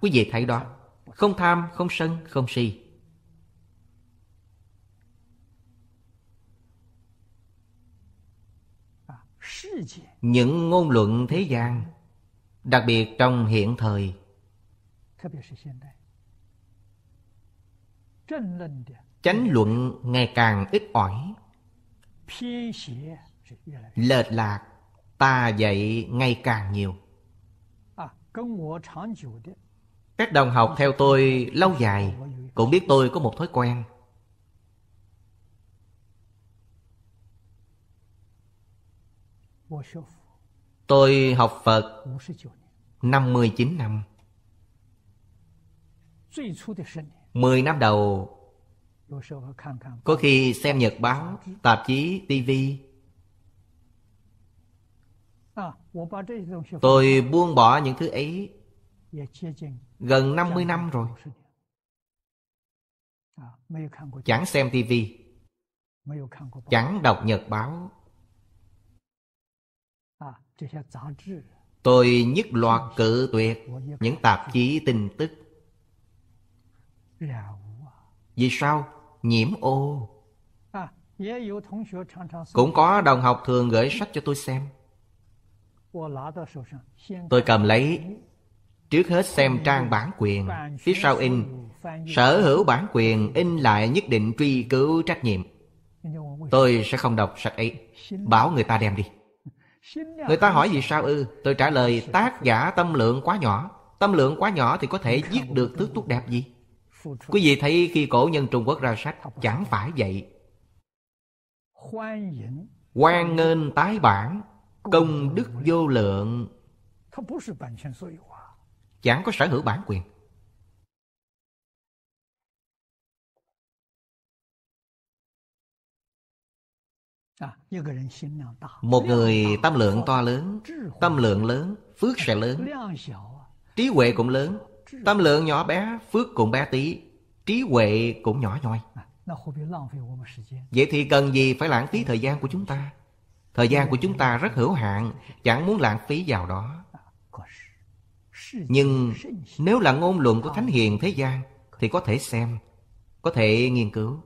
Quý vị thấy đó Không tham, không sân, không si Những ngôn luận thế gian Đặc biệt trong hiện thời Chánh luận ngày càng ít ỏi Lệch lạc ta dạy ngày càng nhiều à, các đồng học theo tôi lâu dài cũng biết tôi có một thói quen Tôi học Phật 59 năm 10 năm đầu Có khi xem nhật báo, tạp chí, tivi Tôi buông bỏ những thứ ấy gần 50 năm rồi. Chẳng xem tivi, chẳng đọc nhật báo. Tôi nhất loạt cự tuyệt những tạp chí tin tức. Vì sao? Nhiễm ô. À, Cũng có đồng học thường gửi sách cho tôi xem. Tôi cầm lấy Trước hết xem trang bản quyền Phía sau in Sở hữu bản quyền in lại nhất định truy cứu trách nhiệm Tôi sẽ không đọc sạch ấy Bảo người ta đem đi Người ta hỏi vì sao ư Tôi trả lời tác giả tâm lượng quá nhỏ Tâm lượng quá nhỏ thì có thể viết được thứ tốt đẹp gì Quý vị thấy khi cổ nhân Trung Quốc ra sách Chẳng phải vậy Quan nghênh tái bản Công đức vô lượng Chẳng có sở hữu bản quyền Một người tâm lượng to lớn Tâm lượng lớn Phước sẽ lớn Trí huệ cũng lớn Tâm lượng nhỏ bé Phước cũng bé tí Trí huệ cũng nhỏ nhoi Vậy thì cần gì phải lãng phí thời gian của chúng ta Thời gian của chúng ta rất hữu hạn Chẳng muốn lãng phí vào đó Nhưng nếu là ngôn luận của Thánh Hiền thế gian Thì có thể xem Có thể nghiên cứu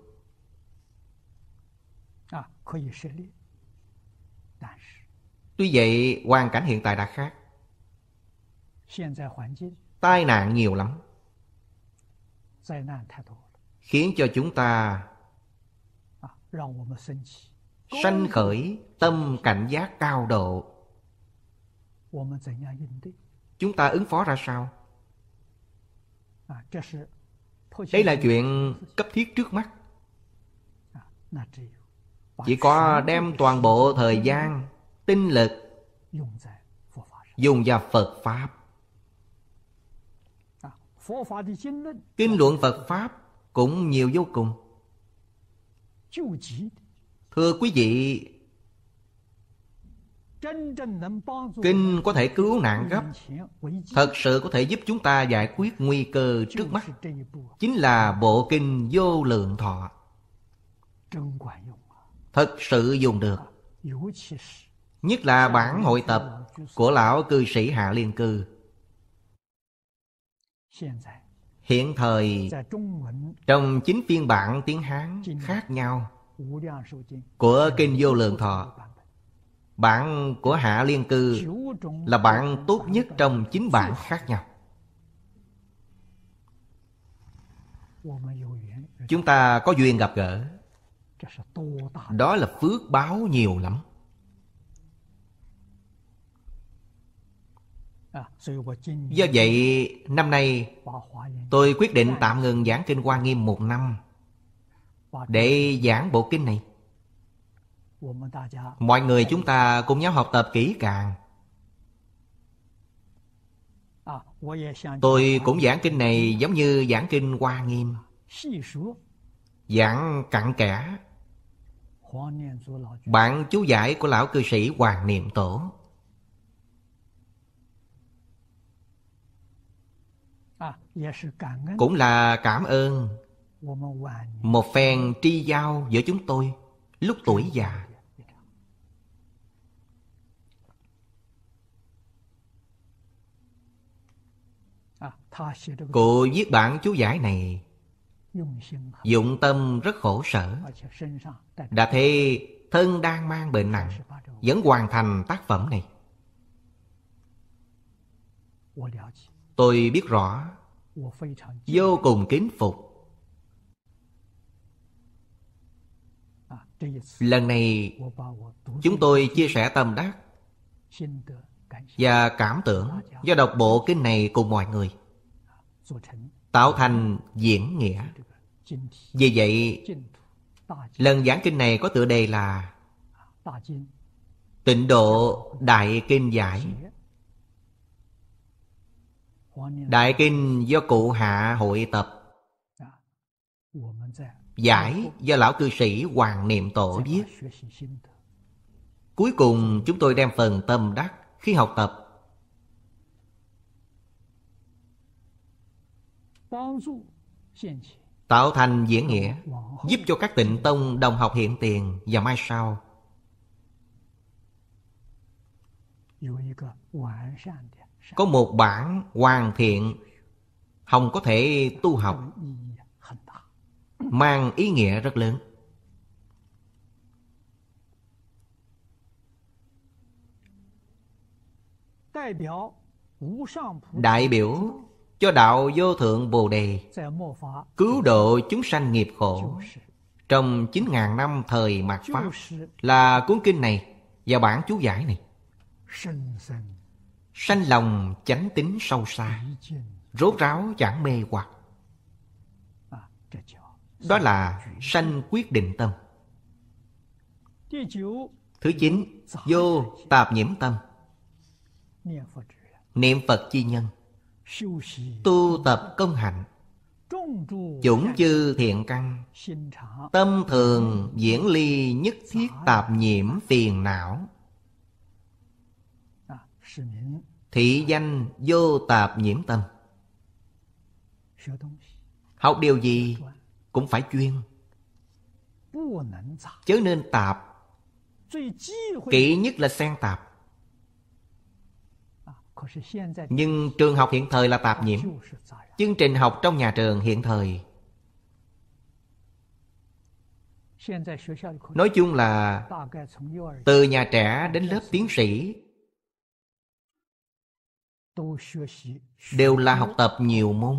Tuy vậy hoàn cảnh hiện tại đã khác Tai nạn nhiều lắm Khiến cho chúng ta sanh khởi tâm cảnh giác cao độ chúng ta ứng phó ra sao đây là chuyện cấp thiết trước mắt chỉ có đem toàn bộ thời gian tinh lực dùng vào phật pháp kinh luận phật pháp cũng nhiều vô cùng Thưa quý vị, Kinh có thể cứu nạn gấp Thật sự có thể giúp chúng ta giải quyết nguy cơ trước mắt Chính là bộ kinh vô lượng thọ Thật sự dùng được Nhất là bản hội tập của lão cư sĩ Hạ Liên Cư Hiện thời Trong chính phiên bản tiếng Hán khác nhau của Kinh Vô Lượng Thọ. Bản của Hạ Liên Cư là bản tốt nhất trong chín bản khác nhau. Chúng ta có duyên gặp gỡ Đó là phước báo nhiều lắm Do vậy năm nay tôi quyết định tạm ngừng giảng kinh Hoa Nghiêm một năm để giảng bộ kinh này Mọi người chúng ta cùng nhau học tập kỹ càng Tôi cũng giảng kinh này giống như giảng kinh Hoa Nghiêm Giảng cặn kẽ Bạn chú giải của lão cư sĩ Hoàng Niệm Tổ Cũng là cảm ơn một phen tri giao giữa chúng tôi Lúc tuổi già Cô viết bản chú giải này Dụng tâm rất khổ sở Đã thế thân đang mang bệnh nặng Vẫn hoàn thành tác phẩm này Tôi biết rõ Vô cùng kính phục lần này chúng tôi chia sẻ tâm đắc và cảm tưởng do đọc bộ kinh này cùng mọi người tạo thành diễn nghĩa vì vậy lần giảng kinh này có tựa đề là tịnh độ đại kinh giải đại kinh do cụ hạ hội tập Giải do lão cư sĩ Hoàng Niệm Tổ viết Cuối cùng chúng tôi đem phần tâm đắc khi học tập Tạo thành diễn nghĩa Giúp cho các tịnh tông đồng học hiện tiền và mai sau Có một bản hoàn thiện Hồng có thể tu học mang ý nghĩa rất lớn. Đại biểu cho đạo vô thượng Bồ Đề Cứu độ chúng sanh nghiệp khổ Trong 9.000 năm thời mạt Pháp Là cuốn kinh này và bản chú giải này Sanh lòng chánh tính sâu xa Rốt ráo chẳng mê hoặc đó là sanh quyết định tâm Thứ chín Vô tạp nhiễm tâm Niệm Phật chi nhân Tu tập công hạnh Chủng chư thiện căn Tâm thường diễn ly nhất thiết tạp nhiễm phiền não Thị danh vô tạp nhiễm tâm Học điều gì cũng phải chuyên chớ nên tạp kỹ nhất là xen tạp à, nhưng trường học hiện thời là tạp à, nhiễm chương trình học trong nhà trường hiện thời nói chung là từ nhà trẻ đến lớp tiến sĩ đều là học tập nhiều môn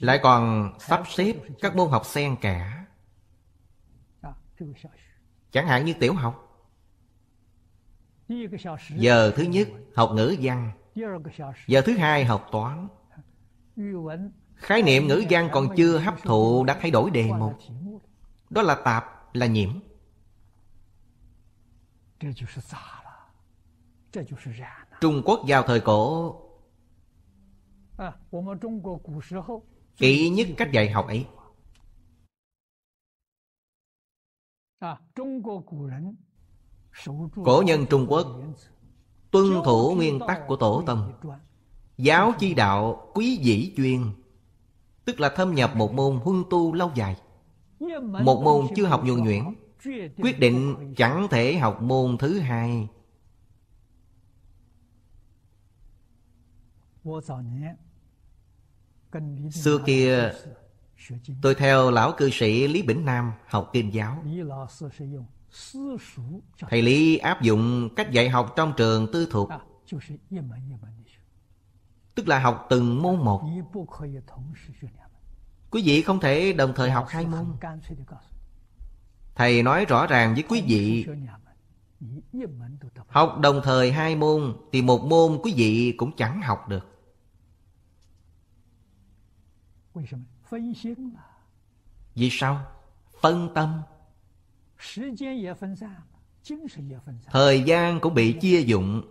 lại còn sắp xếp các môn học xen cả chẳng hạn như tiểu học giờ thứ nhất học ngữ văn giờ thứ hai học toán khái niệm ngữ văn còn chưa hấp thụ đã thay đổi đề mục đó là tạp là nhiễm trung quốc vào thời cổ kỹ nhất cách dạy học ấy cổ nhân trung quốc tuân thủ nguyên tắc của tổ tông giáo chi đạo quý dĩ chuyên tức là thâm nhập một môn huân tu lâu dài một môn chưa học nhuần nhuyễn quyết định chẳng thể học môn thứ hai Xưa kia tôi theo lão cư sĩ Lý Bỉnh Nam học kinh giáo Thầy Lý áp dụng cách dạy học trong trường tư thục à, Tức là học từng môn một Quý vị không thể đồng thời học hai môn Thầy nói rõ ràng với quý vị Học đồng thời hai môn Thì một môn quý vị cũng chẳng học được vì sao? Phân tâm Thời gian cũng bị chia dụng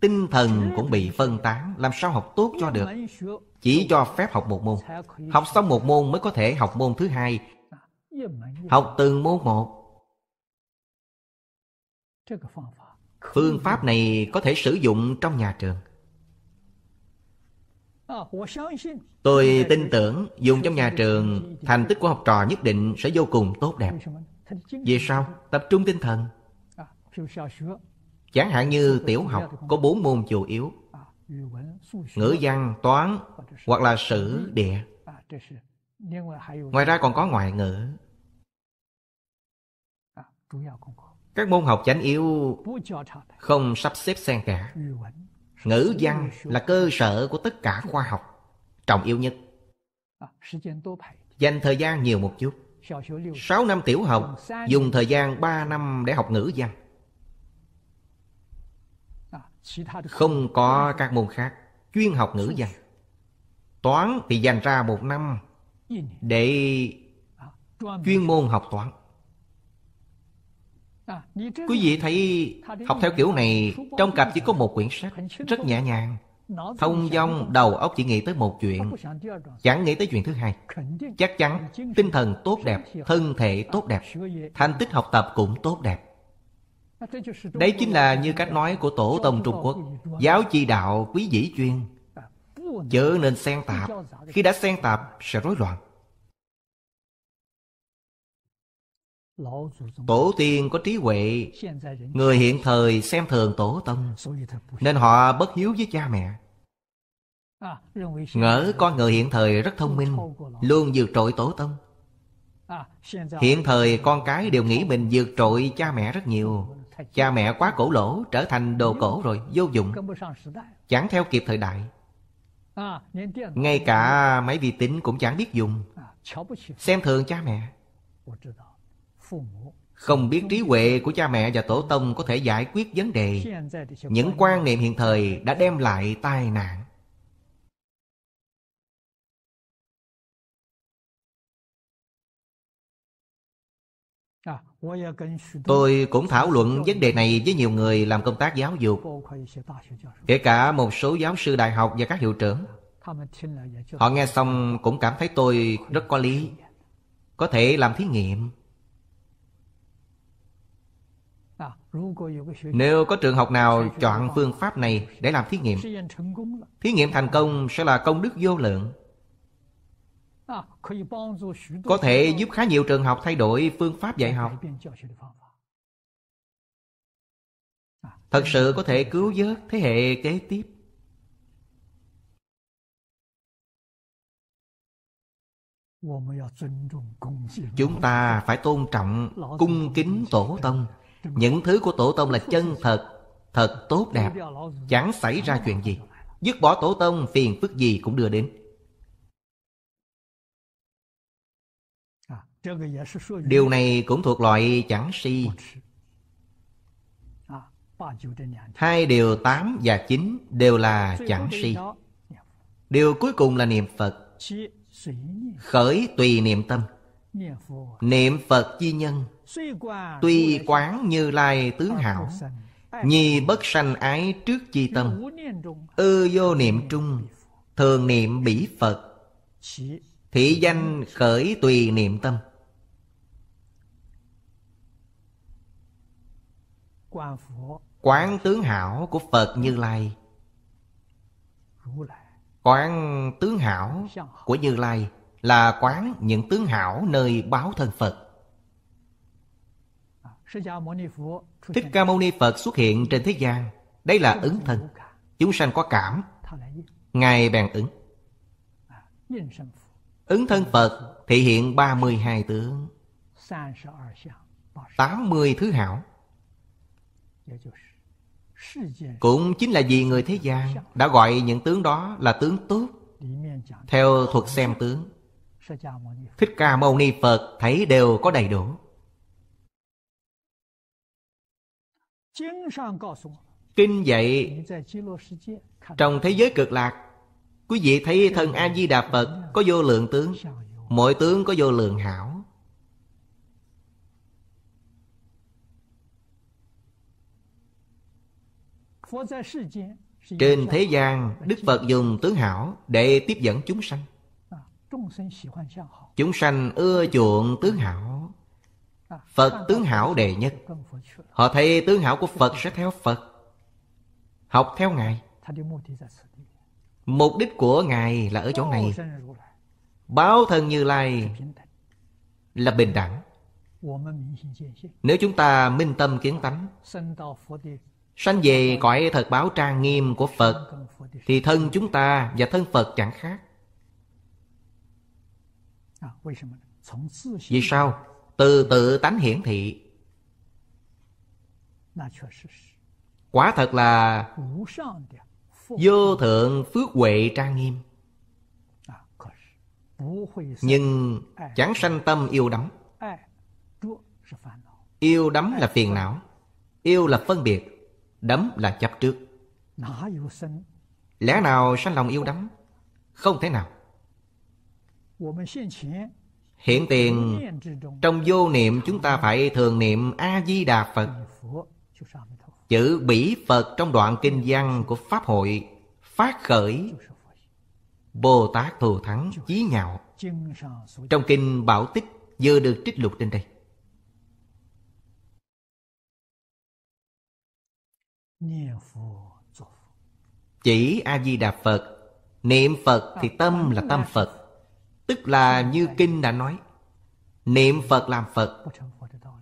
Tinh thần cũng bị phân tán Làm sao học tốt cho được Chỉ cho phép học một môn Học xong một môn mới có thể học môn thứ hai Học từng môn một Phương pháp này có thể sử dụng trong nhà trường Tôi tin tưởng dùng trong nhà trường Thành tích của học trò nhất định sẽ vô cùng tốt đẹp Vì sao? Tập trung tinh thần Chẳng hạn như tiểu học có bốn môn chủ yếu Ngữ văn, toán hoặc là sử, địa Ngoài ra còn có ngoại ngữ Các môn học chánh yếu không sắp xếp xen cả ngữ văn là cơ sở của tất cả khoa học trọng yếu nhất dành thời gian nhiều một chút 6 năm tiểu học dùng thời gian 3 năm để học ngữ văn không có các môn khác chuyên học ngữ văn toán thì dành ra một năm để chuyên môn học toán À, quý vị thấy học theo kiểu này Trong cặp chỉ có một quyển sách Rất nhẹ nhàng Thông dong đầu óc chỉ nghĩ tới một chuyện Chẳng nghĩ tới chuyện thứ hai Chắc chắn tinh thần tốt đẹp Thân thể tốt đẹp Thành tích học tập cũng tốt đẹp à, Đấy chính là như cách nói của Tổ tông Trung Quốc Giáo chi đạo quý dĩ chuyên à, Chớ nên xen tạp Khi đã xen tạp sẽ rối loạn Tổ tiên có trí huệ Người hiện thời xem thường tổ tông Nên họ bất hiếu với cha mẹ à, Ngỡ con người hiện thời rất thông minh Luôn vượt trội tổ tông à, Hiện thời con cái đều nghĩ mình vượt trội cha mẹ rất nhiều Cha mẹ quá cổ lỗ trở thành đồ cổ rồi Vô dụng Chẳng theo kịp thời đại à, Ngay cả máy vi tính cũng chẳng biết dùng Xem thường cha mẹ không biết trí huệ của cha mẹ và tổ tông có thể giải quyết vấn đề những quan niệm hiện thời đã đem lại tai nạn tôi cũng thảo luận vấn đề này với nhiều người làm công tác giáo dục kể cả một số giáo sư đại học và các hiệu trưởng họ nghe xong cũng cảm thấy tôi rất có lý có thể làm thí nghiệm nếu có trường học nào chọn phương pháp này để làm thí nghiệm, thí nghiệm thành công sẽ là công đức vô lượng. À, có thể giúp khá nhiều trường học thay đổi phương pháp dạy học. À, Thật sự có thể cứu vớt thế hệ kế tiếp. Chúng ta phải tôn trọng cung kính tổ tông những thứ của tổ tông là chân thật Thật tốt đẹp Chẳng xảy ra chuyện gì Dứt bỏ tổ tông phiền phức gì cũng đưa đến Điều này cũng thuộc loại chẳng si Hai điều tám và chín đều là chẳng si Điều cuối cùng là niệm Phật Khởi tùy niệm tâm Niệm Phật chi nhân Tuy quán như lai tướng hảo Nhi bất sanh ái trước chi tâm Ư vô niệm trung Thường niệm bỉ Phật Thị danh khởi tùy niệm tâm Quán tướng hảo của Phật Như Lai Quán tướng hảo của Như Lai Là quán những tướng hảo nơi báo thân Phật Thích Ca Mâu Ni Phật xuất hiện trên thế gian Đây là ứng thân Chúng sanh có cảm Ngài bèn ứng Ứng thân Phật thể hiện 32 tướng 80 thứ hảo Cũng chính là vì người thế gian Đã gọi những tướng đó là tướng tốt Theo thuật xem tướng Thích Ca Mâu Ni Phật thấy đều có đầy đủ Kinh dạy Trong thế giới cực lạc Quý vị thấy thân A-di-đà Phật Có vô lượng tướng Mỗi tướng có vô lượng hảo Trên thế gian Đức Phật dùng tướng hảo Để tiếp dẫn chúng sanh Chúng sanh ưa chuộng tướng hảo Phật tướng hảo đệ nhất Họ thấy tướng hảo của Phật sẽ theo Phật Học theo Ngài Mục đích của Ngài là ở chỗ này Báo thân Như Lai là bình đẳng Nếu chúng ta minh tâm kiến tánh Sanh về cõi thật báo trang nghiêm của Phật Thì thân chúng ta và thân Phật chẳng khác Vì sao? từ tự tánh hiển thị quả thật là vô thượng phước huệ trang nghiêm à, nhưng chẳng sanh tâm yêu đắm Yêu đắm là phiền não Yêu là phân biệt đắm là chấp trước Lẽ nào sanh lòng yêu đắm Không thể nào hiện tiền Trong vô niệm chúng ta phải thường niệm A-di-đà Phật Chữ bỉ Phật trong đoạn kinh văn của Pháp hội Phát khởi Bồ Tát thù thắng chí nhạo Trong kinh Bảo Tích vừa được trích lục trên đây Chỉ A-di-đà Phật Niệm Phật thì tâm là tâm Phật Tức là như Kinh đã nói Niệm Phật làm Phật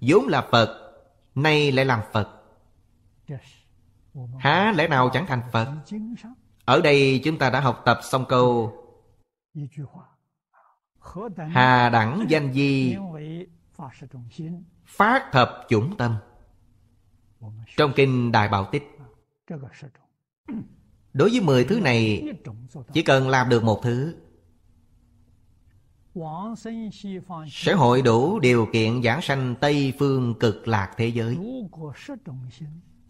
vốn là Phật Nay lại làm Phật Há lẽ nào chẳng thành Phật Ở đây chúng ta đã học tập xong câu Hà đẳng danh di Phát thập chủng tâm Trong kinh Đại Bảo Tích Đối với mười thứ này Chỉ cần làm được một thứ sẽ hội đủ điều kiện giảng sanh Tây phương cực lạc thế giới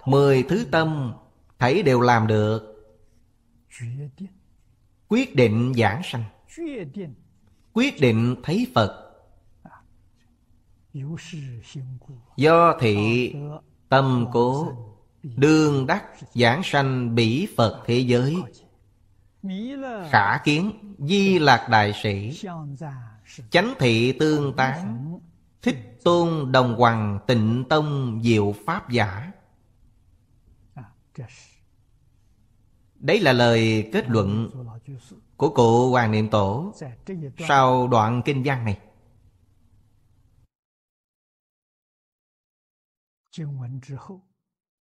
Mười thứ tâm thấy đều làm được Quyết định giảng sanh Quyết định thấy Phật Do thị tâm cố Đương đắc giảng sanh bỉ Phật thế giới khả kiến di lạc đại sĩ chánh thị tương tán thích tôn đồng hoàng tịnh tông diệu pháp giả à, đấy là lời kết luận của cụ hoàng niệm tổ sau đoạn kinh văn này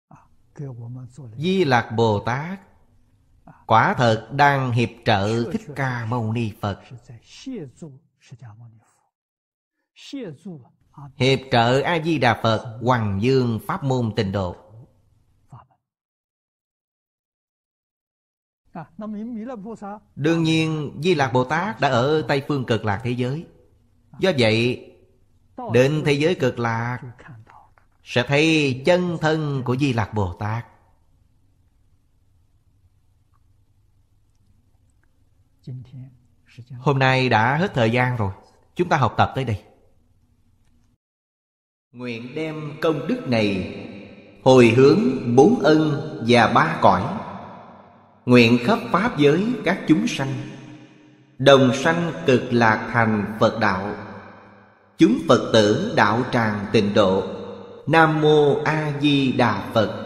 à, di lạc bồ tát Quả thật đang hiệp trợ Thích Ca Mâu Ni Phật Hiệp trợ A-di-đà Phật Hoàng Dương Pháp Môn Tịnh Độ Đương nhiên Di Lạc Bồ Tát đã ở Tây Phương Cực Lạc thế giới Do vậy Đến thế giới cực lạc Sẽ thấy chân thân của Di Lạc Bồ Tát Hôm nay đã hết thời gian rồi Chúng ta học tập tới đây Nguyện đem công đức này Hồi hướng bốn ân và ba cõi Nguyện khắp pháp giới các chúng sanh Đồng sanh cực lạc thành Phật đạo Chúng Phật tử đạo tràng tịnh độ Nam mô A Di Đà Phật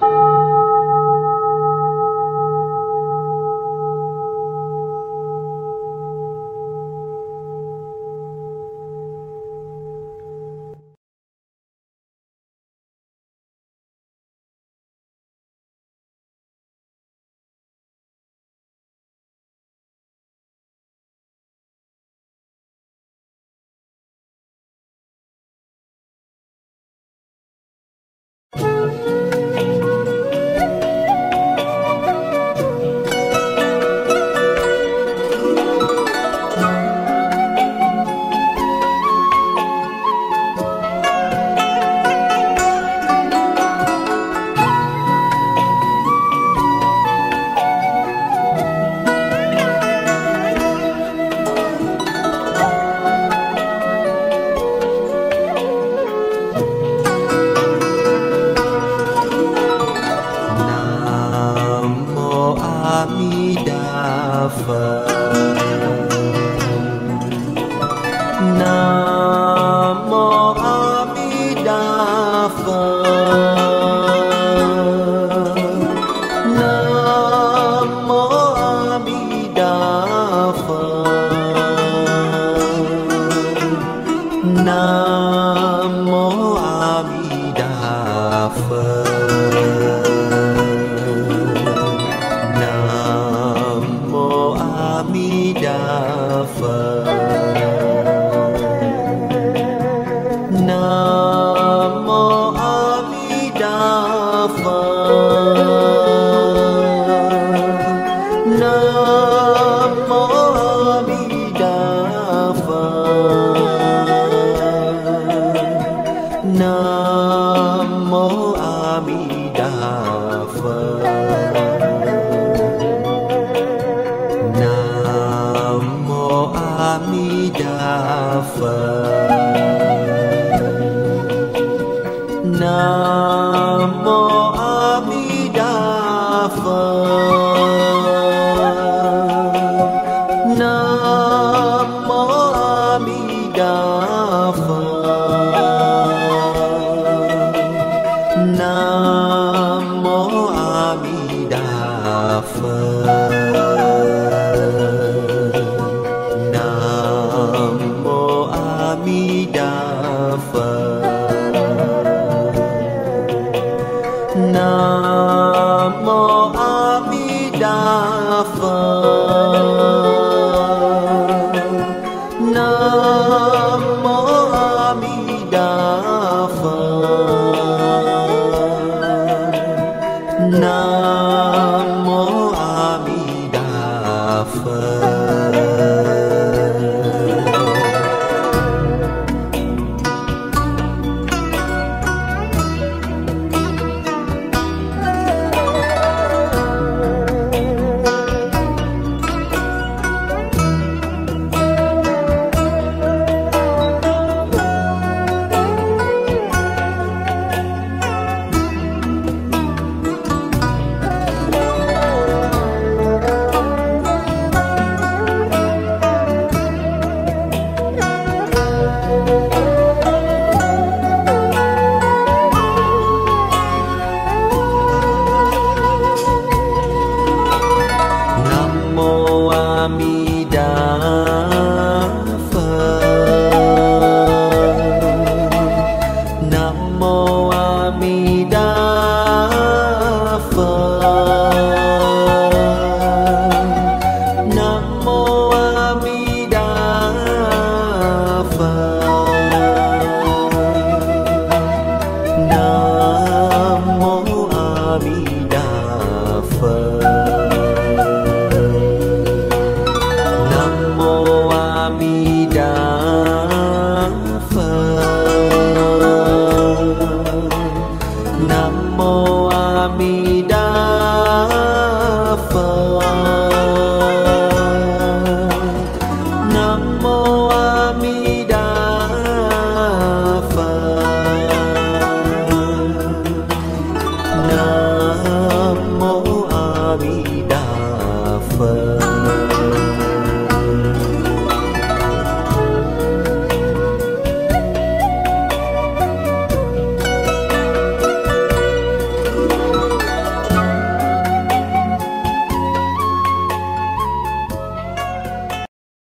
But.